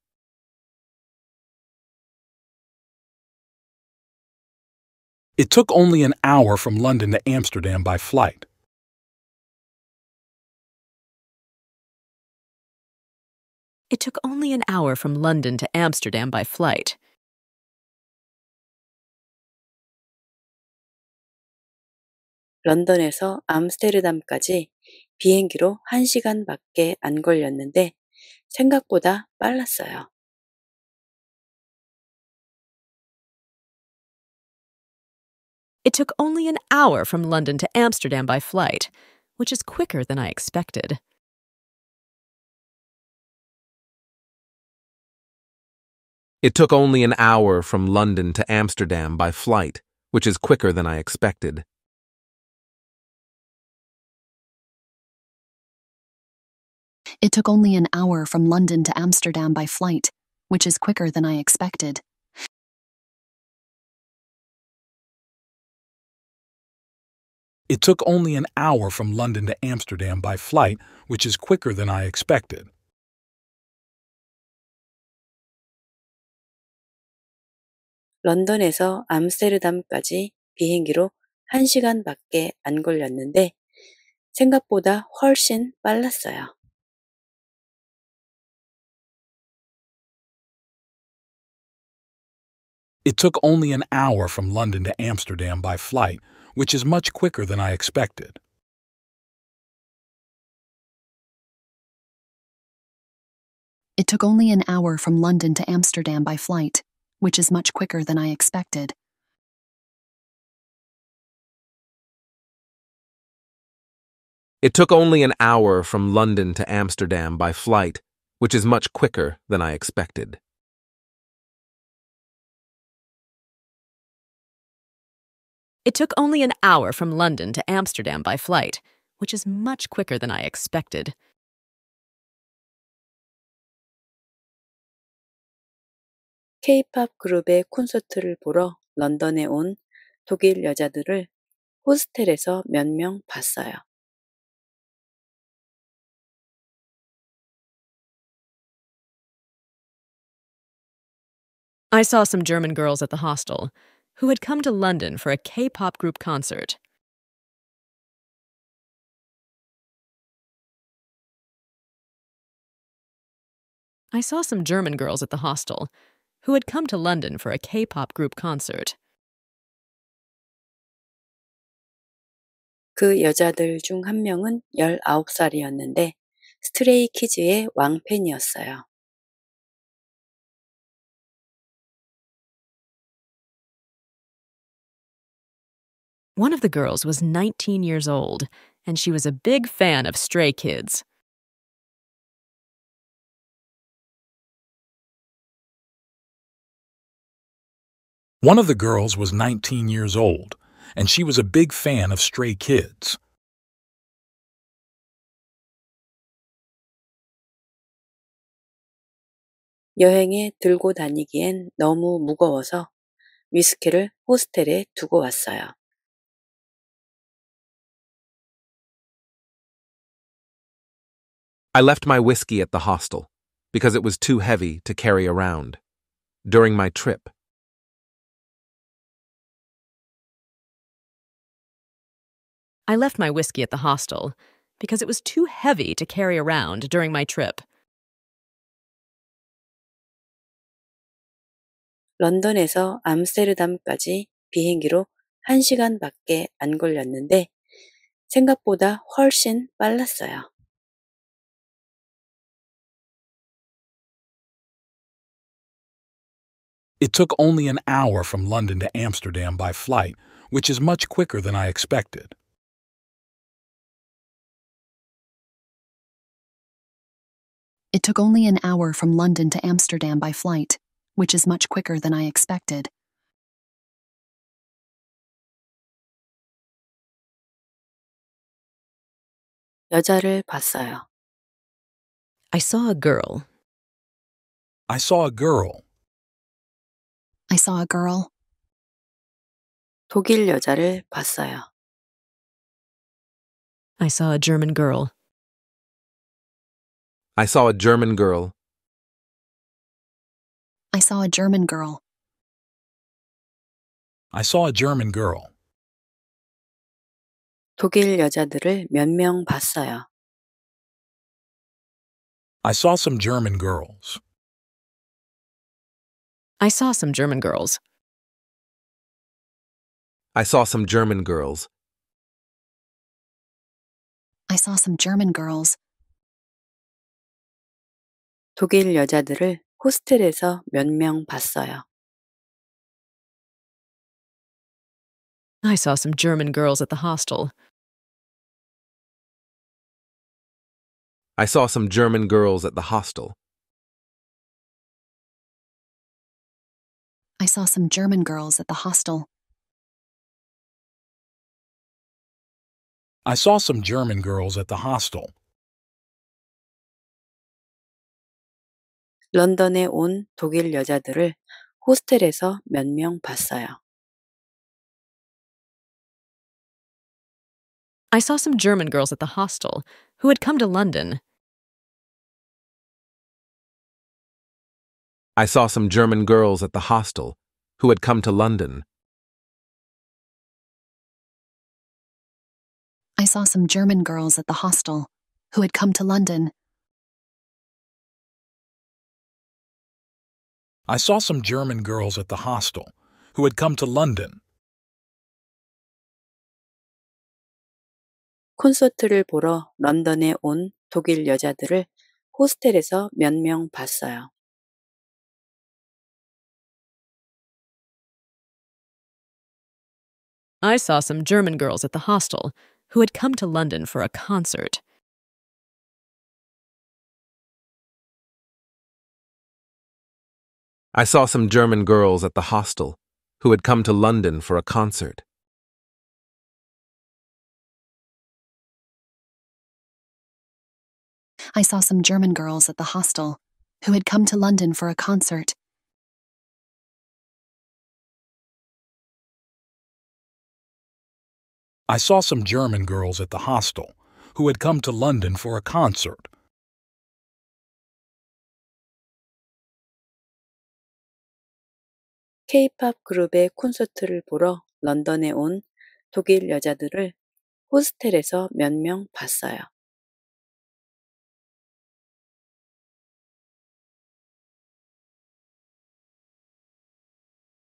It took only an hour from London to Amsterdam by flight. It took only an hour from London to Amsterdam by flight.
London에서 암스테르담까지 비행기로 안 걸렸는데 생각보다 빨랐어요.
It took only an hour from London to Amsterdam by flight, which is quicker than I expected. It took only an hour from London to Amsterdam by flight, which is quicker than I expected. It took only an hour from London to Amsterdam by flight, which is quicker than I expected. It took only an hour from London to Amsterdam by flight, which is quicker than I expected.
London에서 암스테르담까지 비행기로 1시간밖에 안 걸렸는데 생각보다 훨씬 빨랐어요.
It took only an hour from London to Amsterdam by flight, which is much quicker than I expected. It took only an hour from London to Amsterdam by flight, which is much quicker than I expected. It took only an hour from London to Amsterdam by flight, which is much quicker than I expected. It took only an hour from London to Amsterdam by flight, which is much quicker than I expected.
k 그룹의 콘서트를 보러 런던에 온 독일 여자들을 호스텔에서 봤어요.
I saw some German girls at the hostel who had come to London for a K pop group concert. I saw some German girls at the hostel who had come to London for a K pop group
concert. 그 여자들 중 한 명은 19살이었는데 스트레이 키즈의 왕팬이었어요.
One of the girls was 19 years old, and she was a big fan of Stray Kids. One of the girls was 19 years old, and she was a big fan of Stray Kids. 여행에 들고 다니기엔 너무 무거워서 위스키를 호스텔에 두고 왔어요. I left my whiskey at the hostel
because it was too heavy to carry around during my trip.
I left my whiskey at the hostel because it was too heavy to carry around during my trip.
런던에서 암스테르담까지 비행기로 1시간밖에 안 걸렸는데 생각보다 훨씬 빨랐어요.
It took only an hour from London to Amsterdam by flight, which is much quicker than I expected. It took only an hour from London to Amsterdam by flight, which is much quicker than I expected. I saw a girl. I saw a girl. I saw a girl. 독일 여자를 봤어요. I saw a German girl.
I saw a German girl.
I saw a German girl. I saw a German girl. 독일 여자들을 몇 German 봤어요. I saw some German girls. I saw some German girls. I saw some German girls. I saw some German girls. 독일 여자들을 호스텔에서 몇 명 봤어요. I saw some German girls at the hostel. I saw some German girls at the hostel. I saw some German girls at the hostel. I saw some German girls at the hostel.
런던에 온 독일 여자들을 호스텔에서 몇 명 봤어요.
I saw some German girls at the hostel who had come to London I saw some German girls at the hostel who had come to London. I saw some German girls at the hostel who had come to London. I saw some German girls at the hostel who had come to London.
콘서트를 보러 런던에 온 독일 여자들을 호스텔에서 몇 명 봤어요.
I saw some German girls at the hostel who had come to London for a concert. I saw some German girls at the hostel who had come to London for a concert. I saw some German girls at the hostel who had come to London for a concert. I saw some German girls at the hostel who had come to London for a concert.
K-팝 그룹의 콘서트를 보러 런던에 온 독일 여자들을 호스텔에서 몇 봤어요.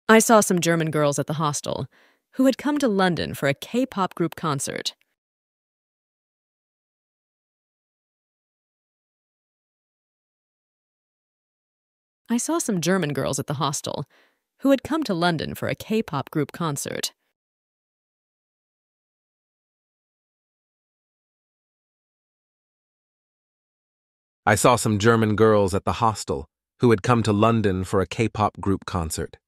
I saw some German girls at the hostel who had come to London for a K pop group concert. I saw some German girls at the hostel who had come to London for a K pop group concert. I saw some German girls at the hostel who had come to London for a K pop group concert.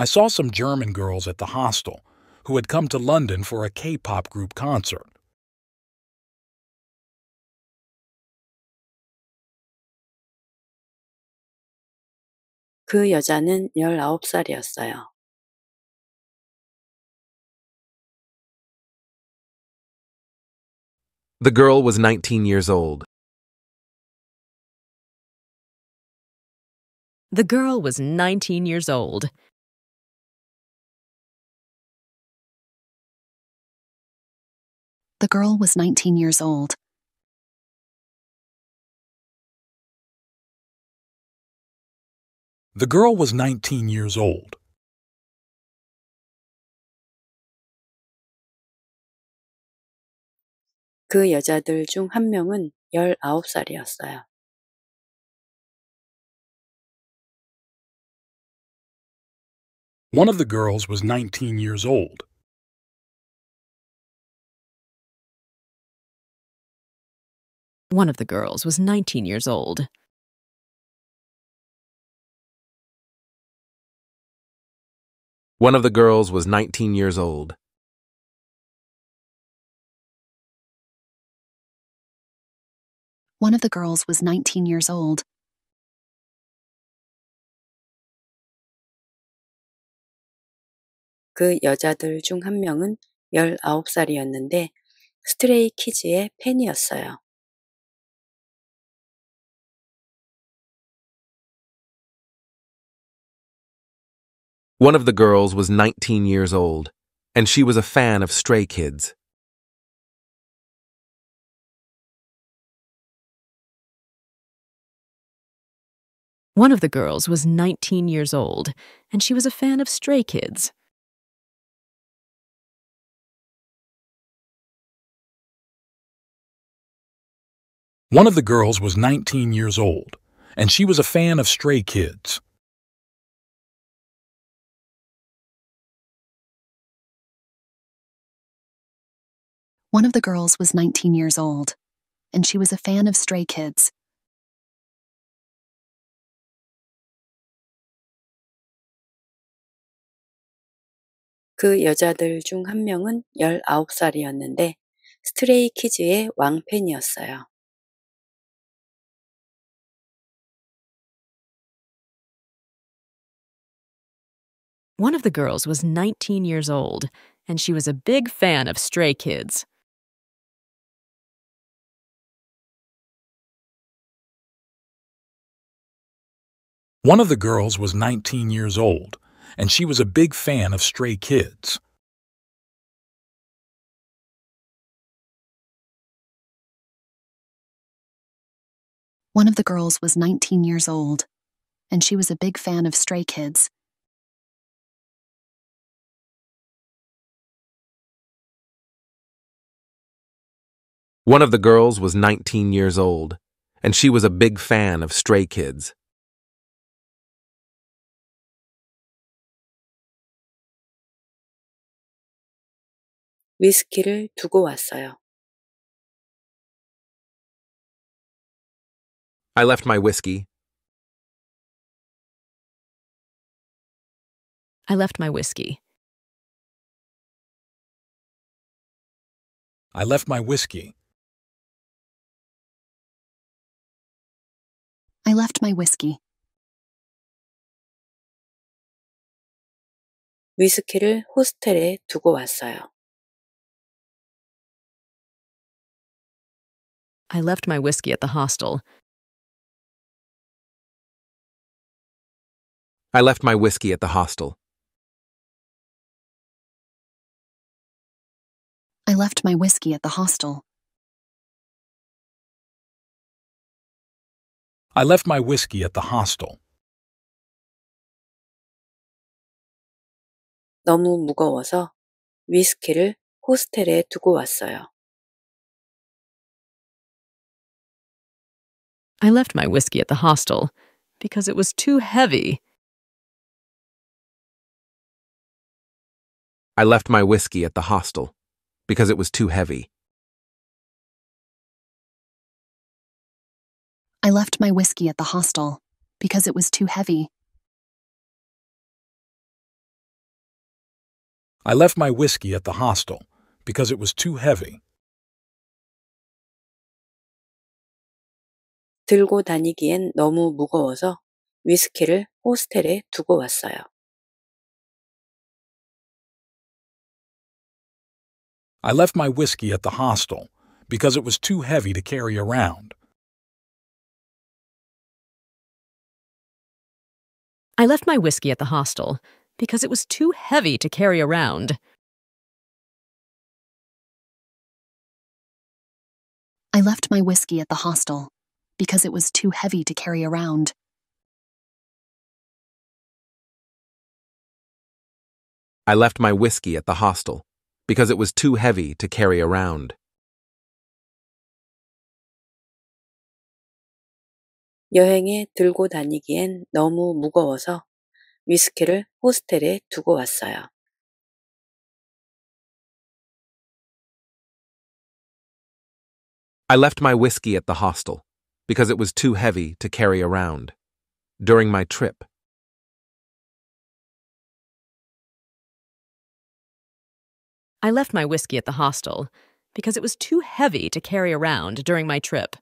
I saw some German girls at the hostel who had come to London for a K-pop group concert. The girl was 19 years old. The girl was 19 years old. The girl was 19 years old. The girl was 19 years old. One of the girls was 19 years old. One of the girls was 19 years old. One of the girls was 19 years old. One of the girls was 19 years old.
그 여자들 중 한 명은 19살이었는데 스트레이 키즈의 팬이었어요.
One of the girls was 19 years old, and she was a fan of Stray Kids. One of the girls was 19 years old, and she was a fan of Stray Kids. One of the girls was 19 years old, and she was a fan of Stray Kids. One of the girls was 19 years old, and she was a fan of Stray Kids. One of the girls was 19 years old, and she was a big fan of Stray Kids. One of the girls was 19 years old, and she was a big fan of Stray Kids. One of the girls was 19 years old, and she was a big fan of Stray Kids. One of the girls was 19 years old, and she was a big fan of Stray Kids. 위스키를 두고 왔어요. I left my whiskey. I left my whiskey. I left my whiskey. I left my whiskey. 위스키를 호스텔에 두고 왔어요. I left my whiskey at the hostel. I left my whiskey at the hostel. I left my whiskey at the hostel. I left my whiskey at the hostel. 너무 무거워서 위스키를 호스텔에 두고 왔어요. I left my whiskey at the hostel because it was too heavy. I left my whiskey at the hostel because it was too heavy. I left my whiskey at the hostel because it was too heavy. I left my whiskey at the hostel because it was too heavy. 들고 다니기엔 너무 무거워서 위스키를 호스텔에 두고 왔어요. I left my whiskey at the hostel because it was too heavy to carry around. I left my whiskey at the hostel because it was too heavy to carry around. I left my whiskey at the hostel because it was too heavy to carry around.
I left my whiskey at the hostel because it was too heavy to
carry around. 여행에 들고 다니기엔 너무 무거워서 위스키를 호스텔에 두고 왔어요. I left my whiskey at the hostel because it was
too heavy to carry around. During my trip,
I left my whiskey at the hostel because it was too heavy to carry around during my trip.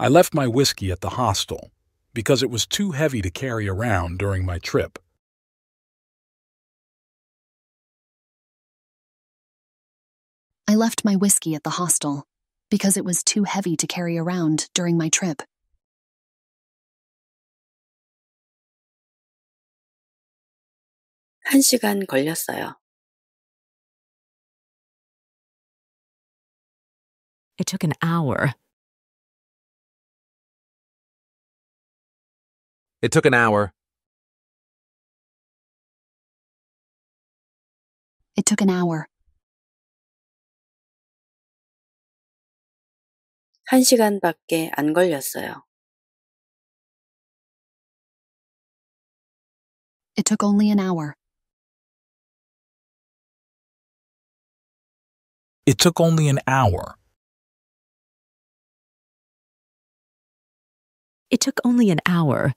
I left my whiskey at the hostel because it was too heavy to carry around during my trip. I left my whiskey at the hostel because it was too heavy to carry around during my trip. It took an hour. It took an hour. It took an hour. 안 걸렸어요. It took only an hour. It took only an hour. It took only an hour.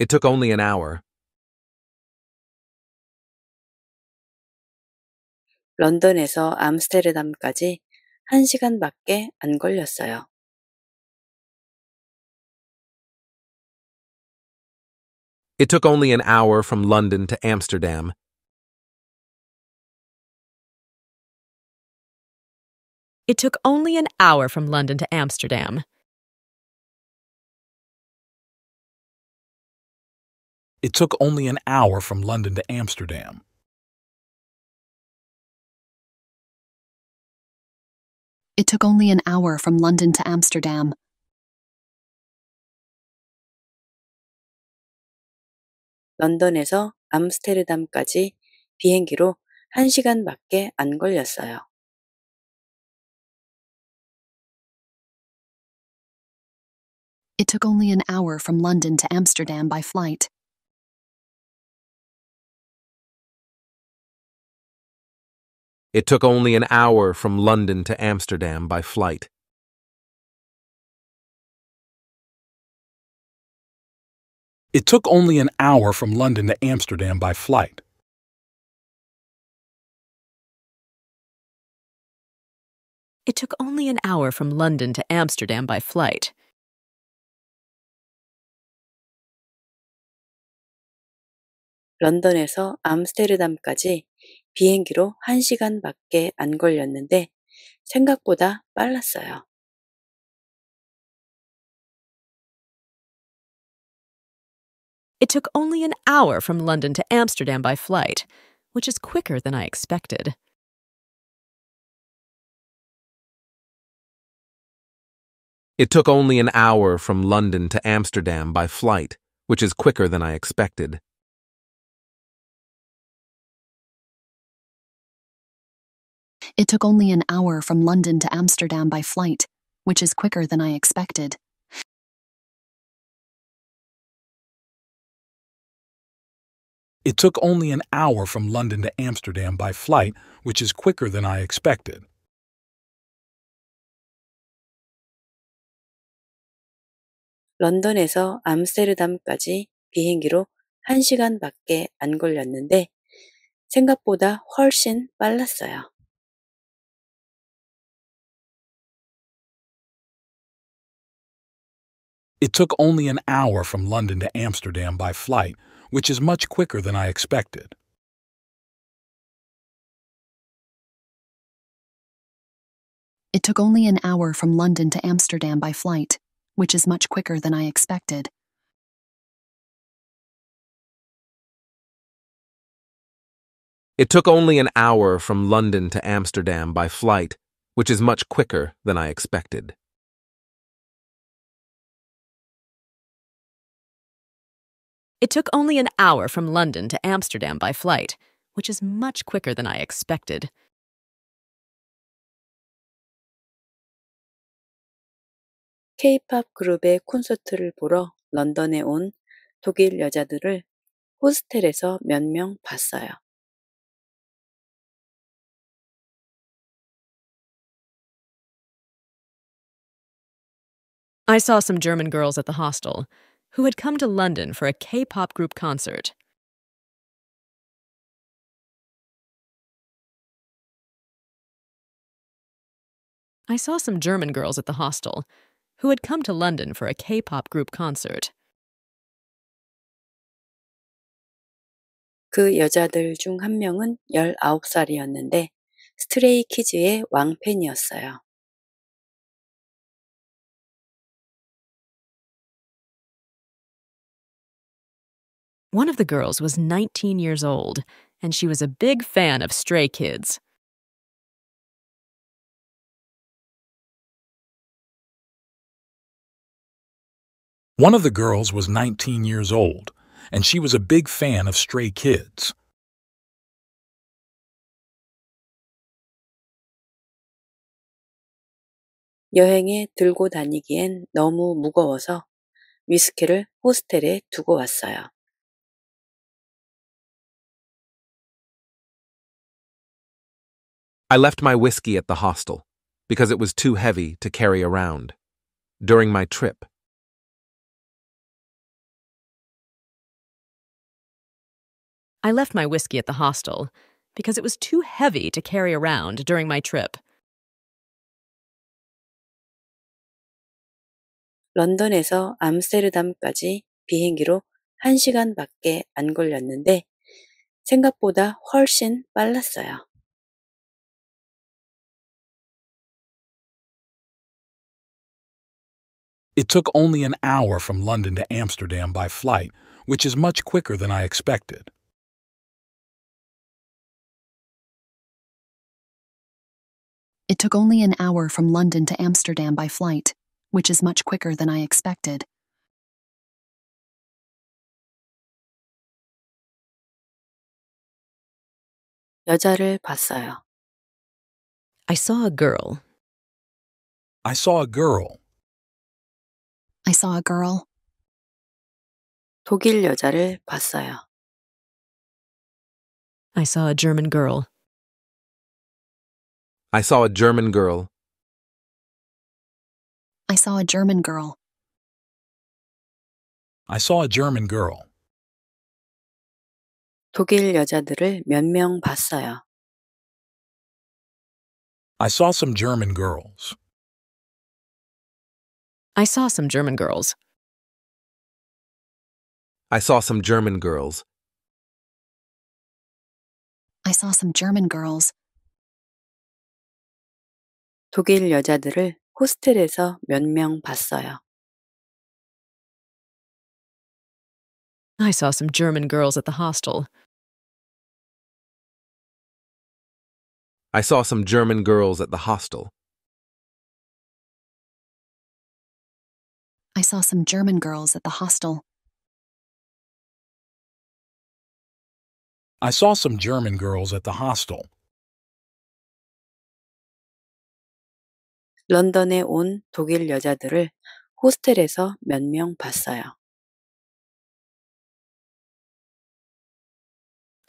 It took only an hour. It took only an hour from London to Amsterdam. It took only an hour from London to Amsterdam. It took only an hour from London to Amsterdam. It took only an hour from London to Amsterdam. London에서 암스테르담까지 비행기로 1시간밖에 안 걸렸어요. It took only an hour from London to Amsterdam by flight. It took only an hour from London to Amsterdam by flight. It took only an hour from London to Amsterdam by flight. It took only an hour from London to Amsterdam by flight.
London에서 암스테르담까지 비행기로 1시간밖에 안 걸렸는데 생각보다
빨랐어요. It took only an hour from London to Amsterdam by flight, which is quicker than I expected. It took only an hour from London to Amsterdam by flight, which is quicker than I expected. It took only an hour from London to Amsterdam by flight, which is quicker than I expected. It took only an hour from London to Amsterdam by flight, which is quicker than I expected.
London에서 암스테르담까지 비행기로 1시간밖에 안 걸렸는데 생각보다 훨씬 빨랐어요.
It took only an hour from London to Amsterdam by flight, which is much quicker than I expected. It took only an hour from London to Amsterdam by flight, which is much quicker than I expected.
It took only an hour from London to Amsterdam by flight, which is much quicker than
I expected. It took only an hour from London to Amsterdam by flight, which is much quicker than I expected.
k 그룹의 콘서트를 보러 런던에 온 독일 여자들을 호스텔에서 봤어요.
I saw some German girls at the hostel who had come to London for a K pop group concert. I saw some German girls at the hostel who had come to London for a K pop group concert.
그 여자들 중 한 명은 19살이었는데 스트레이 키즈의 왕팬이었어요.
One of the girls was 19 years old, and she was a big fan of Stray Kids. One of the girls was 19 years old, and she was a big fan of Stray Kids. 여행에 들고 다니기엔 너무 무거워서 위스키를 호스텔에 두고 왔어요. I left my whiskey at the hostel because it was too heavy to carry around during my trip. I left my whiskey at the hostel because it was too heavy to carry around during my trip.
런던에서 암스테르담까지 비행기로 1시간밖에 안 걸렸는데 생각보다 훨씬
빨랐어요. It took only an hour from London to Amsterdam by flight, which is much quicker than I expected. It took only an hour from London to Amsterdam by flight, which is much quicker than I expected. I saw a girl. I saw a girl. I saw a girl. 독일 여자를 봤어요. I saw a German girl. I saw a German girl. I saw a German girl. I saw a German girl. 독일 여자들을 몇 명 봤어요. I saw some German girls. I saw some German girls. I saw some German girls. I saw some German girls. 독일 여자들을 호스텔에서 몇 명 봤어요. I saw some German girls at the hostel. I saw some German girls at the hostel. saw some German girls at the hostel. I saw some German girls at the hostel.
런던에 온 독일 여자들을 호스텔에서 몇 명 봤어요.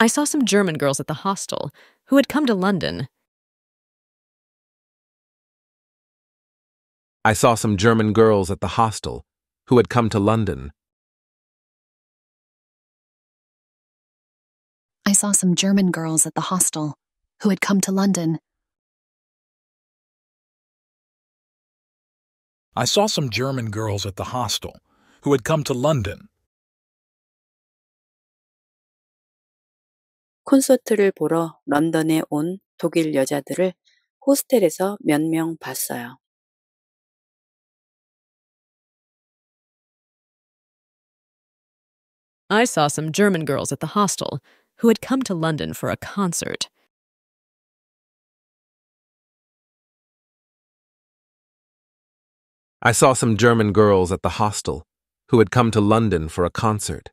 I saw some German girls at the hostel who had come to London.
I saw some German girls at the hostel who had come to London.
I saw some German girls at the hostel who had come to London. I saw some German girls at the hostel who had come to London.
콘서트를 보러 런던에 온 독일 여자들을 호스텔에서 몇 명 봤어요.
I saw some German girls at the hostel who had come to London for a concert. I saw some German girls at the hostel who had come to London for a concert.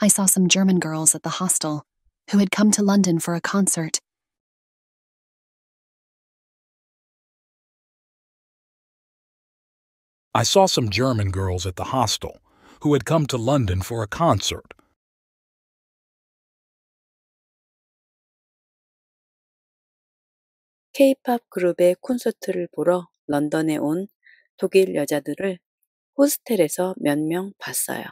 I saw some German girls at the hostel who had come to London for a concert. I saw some German girls at the hostel who had come to London for a concert.
k pop 그룹의 콘서트를 보러 런던에 온 독일 여자들을 호스텔에서 몇 명 봤어요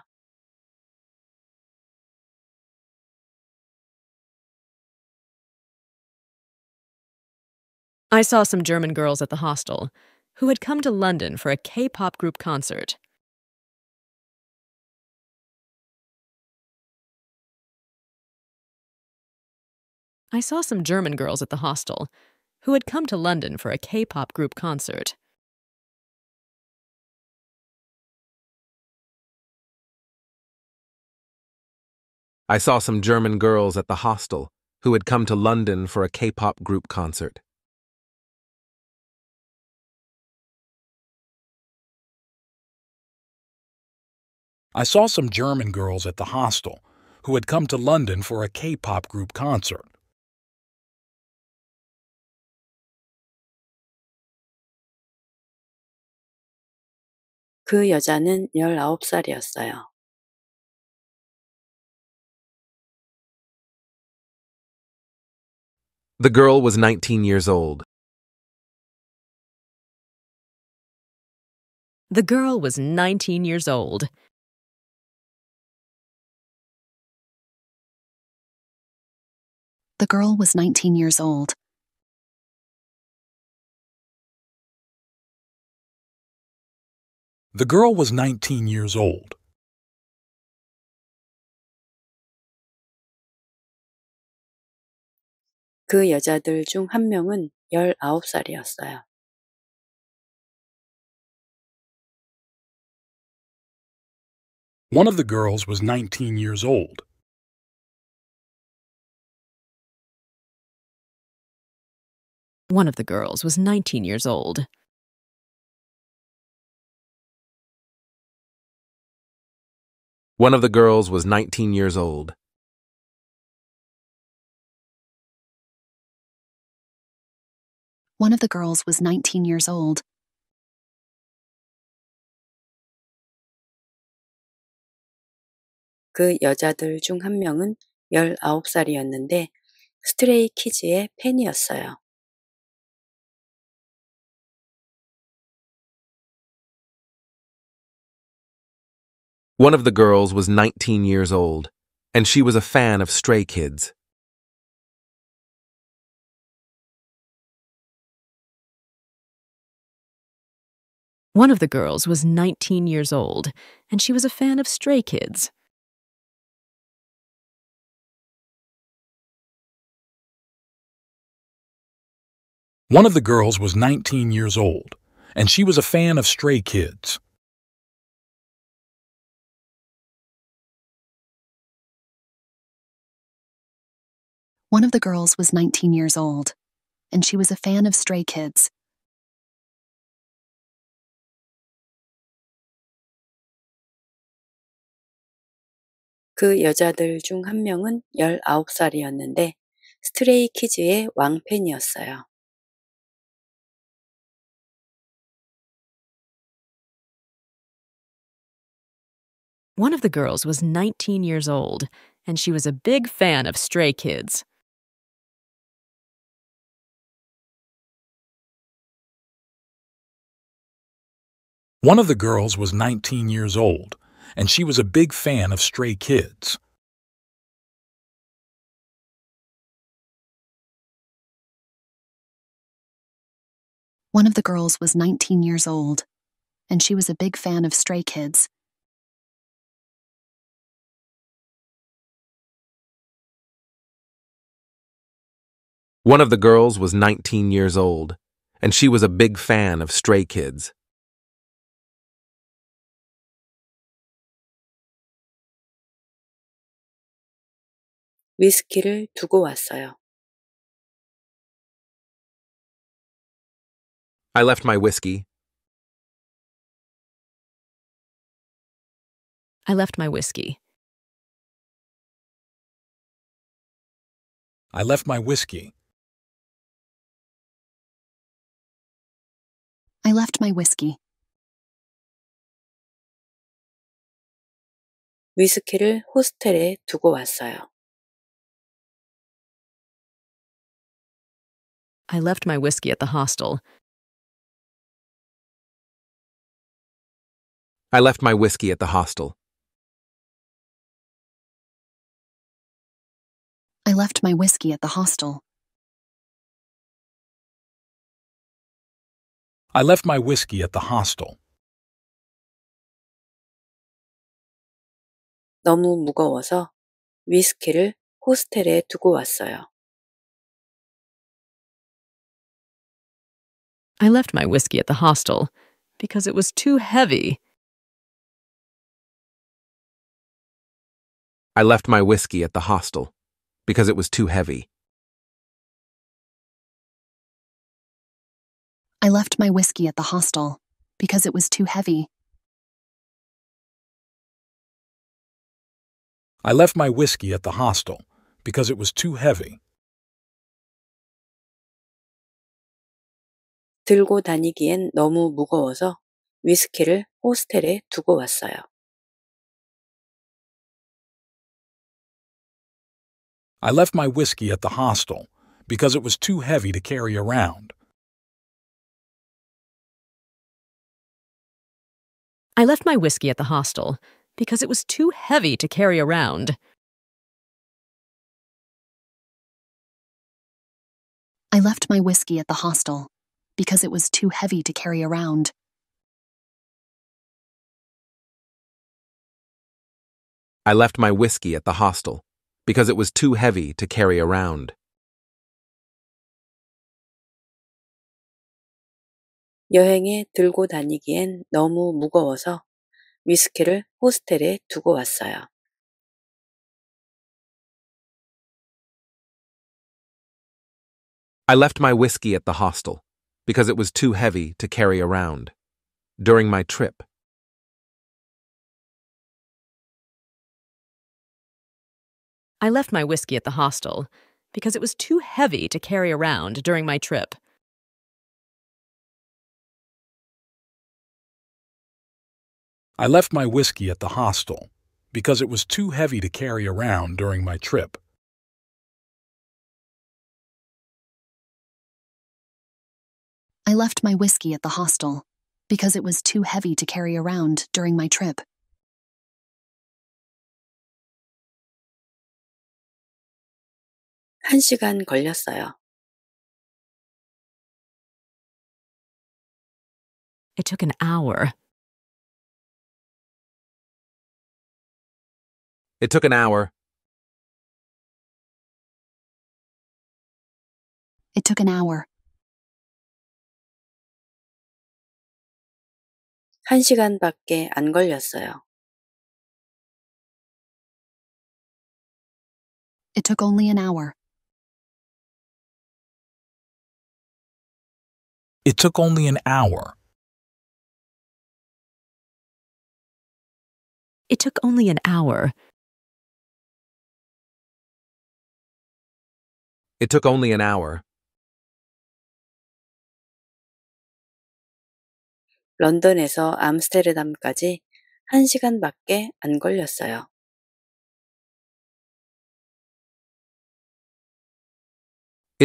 who had come to London for a K pop group concert. I saw some German girls at the hostel who had come to London for a K pop group concert. I saw some German girls at the hostel who had come to London for a K pop group concert. I saw some German girls at the hostel who had come to London for a K-pop group concert. The girl was 19 years old. The girl was 19 years old. The girl was 19 years old. The girl was 19 years old. One of the girls was 19 years old. One of the girls was 19 years old. One of the girls was 19 years old. One of the girls was 19 years old.
그 여자들 중 한 명은 19살이었는데 스트레이 키즈의 팬이었어요.
One of the
girls was 19 years old, and she was a fan of Stray Kids. One of the girls was 19 years old, and she was a fan of Stray Kids. One of the girls was 19 years old, and she was a fan of Stray Kids. One of the girls was 19 years old, and she was a fan of Stray Kids.
그 여자들 중 한 명은 스트레이 키즈의 왕팬이었어요.
One of the girls was 19 years old, and she was a big fan of Stray Kids. One of the girls was 19 years old, and she was a big fan of Stray Kids. One of the girls was 19 years old, and she was a big fan of Stray Kids. One of the girls was 19 years old, and she was a big fan of Stray Kids. 위스키를 두고 왔어요. I left my whiskey. I left my whiskey. I left my whiskey. I left my whiskey. 위스키를 호스텔에 두고 왔어요. I left my whiskey at the hostel. I left my whiskey at the hostel. I left my whiskey at the
hostel. I
left my whiskey at the hostel. 너무 무거워서 위스키를 호스텔에 두고 왔어요. I left my whiskey at the hostel because it was too heavy. I left my whiskey at the hostel because it was too heavy. I left my whiskey at the hostel because it was too heavy. I left my whiskey at the hostel because it was too heavy. 들고 다니기엔 너무 무거워서 위스키를 호스텔에 두고 왔어요. I left my whiskey at the hostel because it was too heavy to carry around. I left my whiskey at the hostel because it was too heavy to carry around. I left my whiskey at the hostel because it was too heavy to carry around.
I left my whiskey at the hostel because it was too heavy to carry around.
여행에 들고 다니기엔 너무 무거워서 위스키를 호스텔에 두고 왔어요.
I left my whiskey at the hostel because it was too heavy to carry
around. During my trip, I left my whiskey at the hostel because it was too heavy to carry around during my trip. I left my whiskey at the hostel because it was too heavy to carry around during my trip. I left my whiskey at the hostel because it was too heavy to carry around during my trip. It took an hour. It took an hour. It took an hour. 안 걸렸어요. It took only an hour. It took only an hour. It took only an hour. It took only an hour. It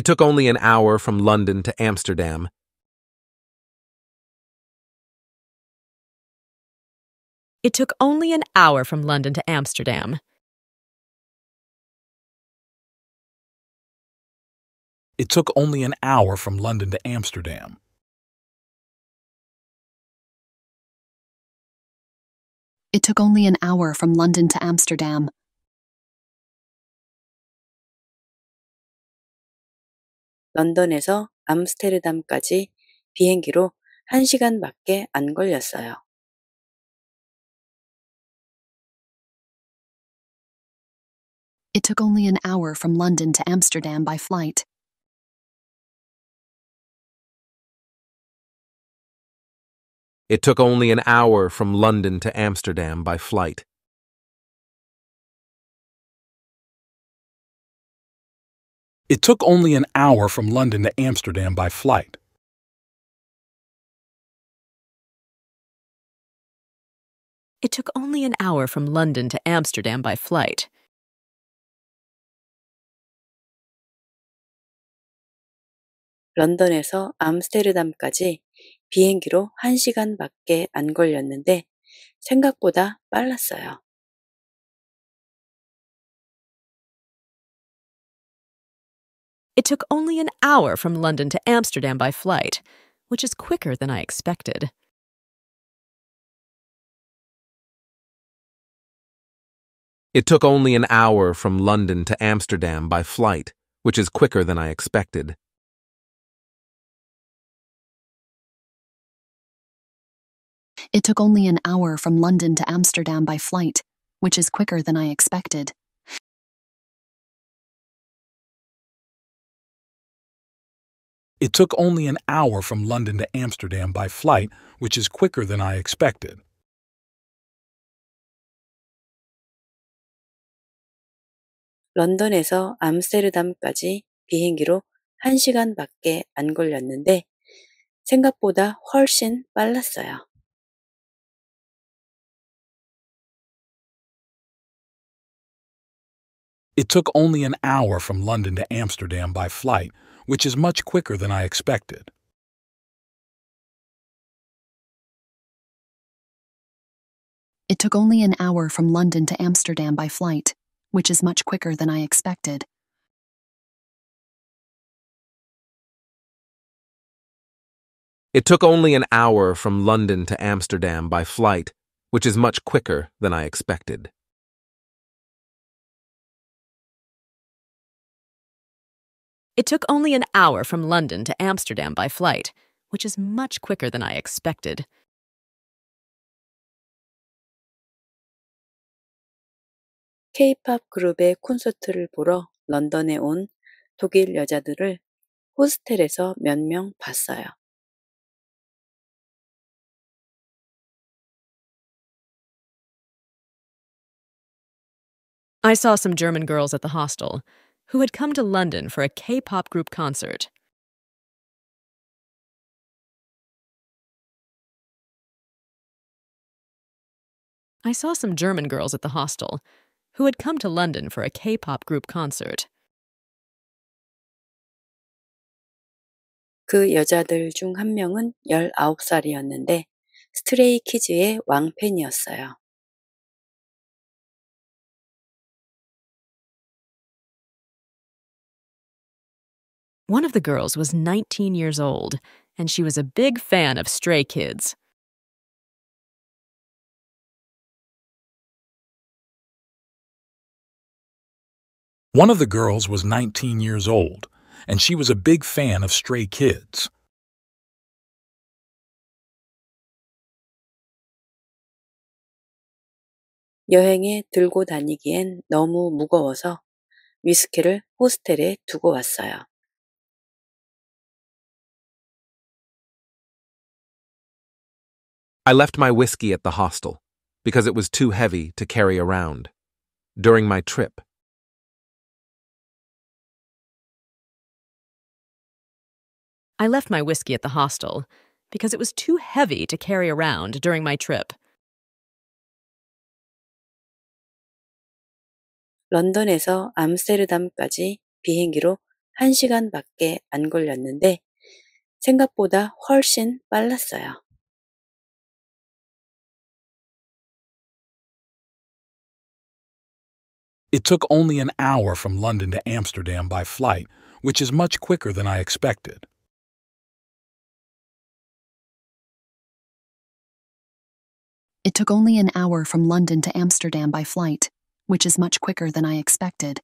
took only an hour from London to Amsterdam. It took only an hour from London to Amsterdam. It took only an hour from London to Amsterdam. It took only an hour from London to Amsterdam. London에서 암스테르담까지 비행기로 1시간밖에 안 걸렸어요. It took only an hour from London to Amsterdam by flight. It took only an hour from London to Amsterdam by flight. It took only an hour from London to Amsterdam by flight. It took only an hour from London to Amsterdam by flight.
London에서 암스테르담까지 it
took only an hour from London to Amsterdam by flight, which is quicker than I
expected.
It took only an hour from London to Amsterdam by flight, which is quicker
than I expected. It took only an hour from London to Amsterdam by flight, which is quicker than I expected. It took only an hour from London to Amsterdam by flight, which is quicker than I expected.
London에서 암스테르담까지 비행기로 1시간밖에 안 걸렸는데 생각보다 훨씬 빨랐어요.
It took only an hour from London to Amsterdam by flight, which is much quicker than I expected. It took only an hour from London to Amsterdam by flight, which is much quicker than I expected. It took only an
hour from London to Amsterdam by flight, which is much quicker than I expected.
It took only an hour from London to Amsterdam by flight, which is much quicker than I expected.
k 그룹의 콘서트를 보러 런던에 온 독일 여자들을 호스텔에서 봤어요.
I saw some German girls at the hostel who had come to London for a K pop group concert. I saw some German girls at the hostel who had come to London for a K pop group concert.
그 여자들 중 한 명은 19살이었는데 스트레이 키즈의 왕팬이었어요.
One of the girls was 19 years old, and she was a big fan of Stray Kids. One of the girls was 19 years old, and she was a big fan of Stray Kids. 여행에 들고 다니기엔 너무 무거워서 위스키를 호스텔에 두고 왔어요. I left my whiskey at the hostel because it was too heavy to carry around during my trip. I left my whiskey at the hostel because it was too heavy to carry around during my trip.
London에서 암스테르담까지 비행기로 1시간밖에 안 걸렸는데 생각보다 훨씬 빨랐어요.
It took only an hour from London to Amsterdam by flight, which is much quicker than I expected. It took only an hour from London to Amsterdam by flight, which is much quicker than I expected.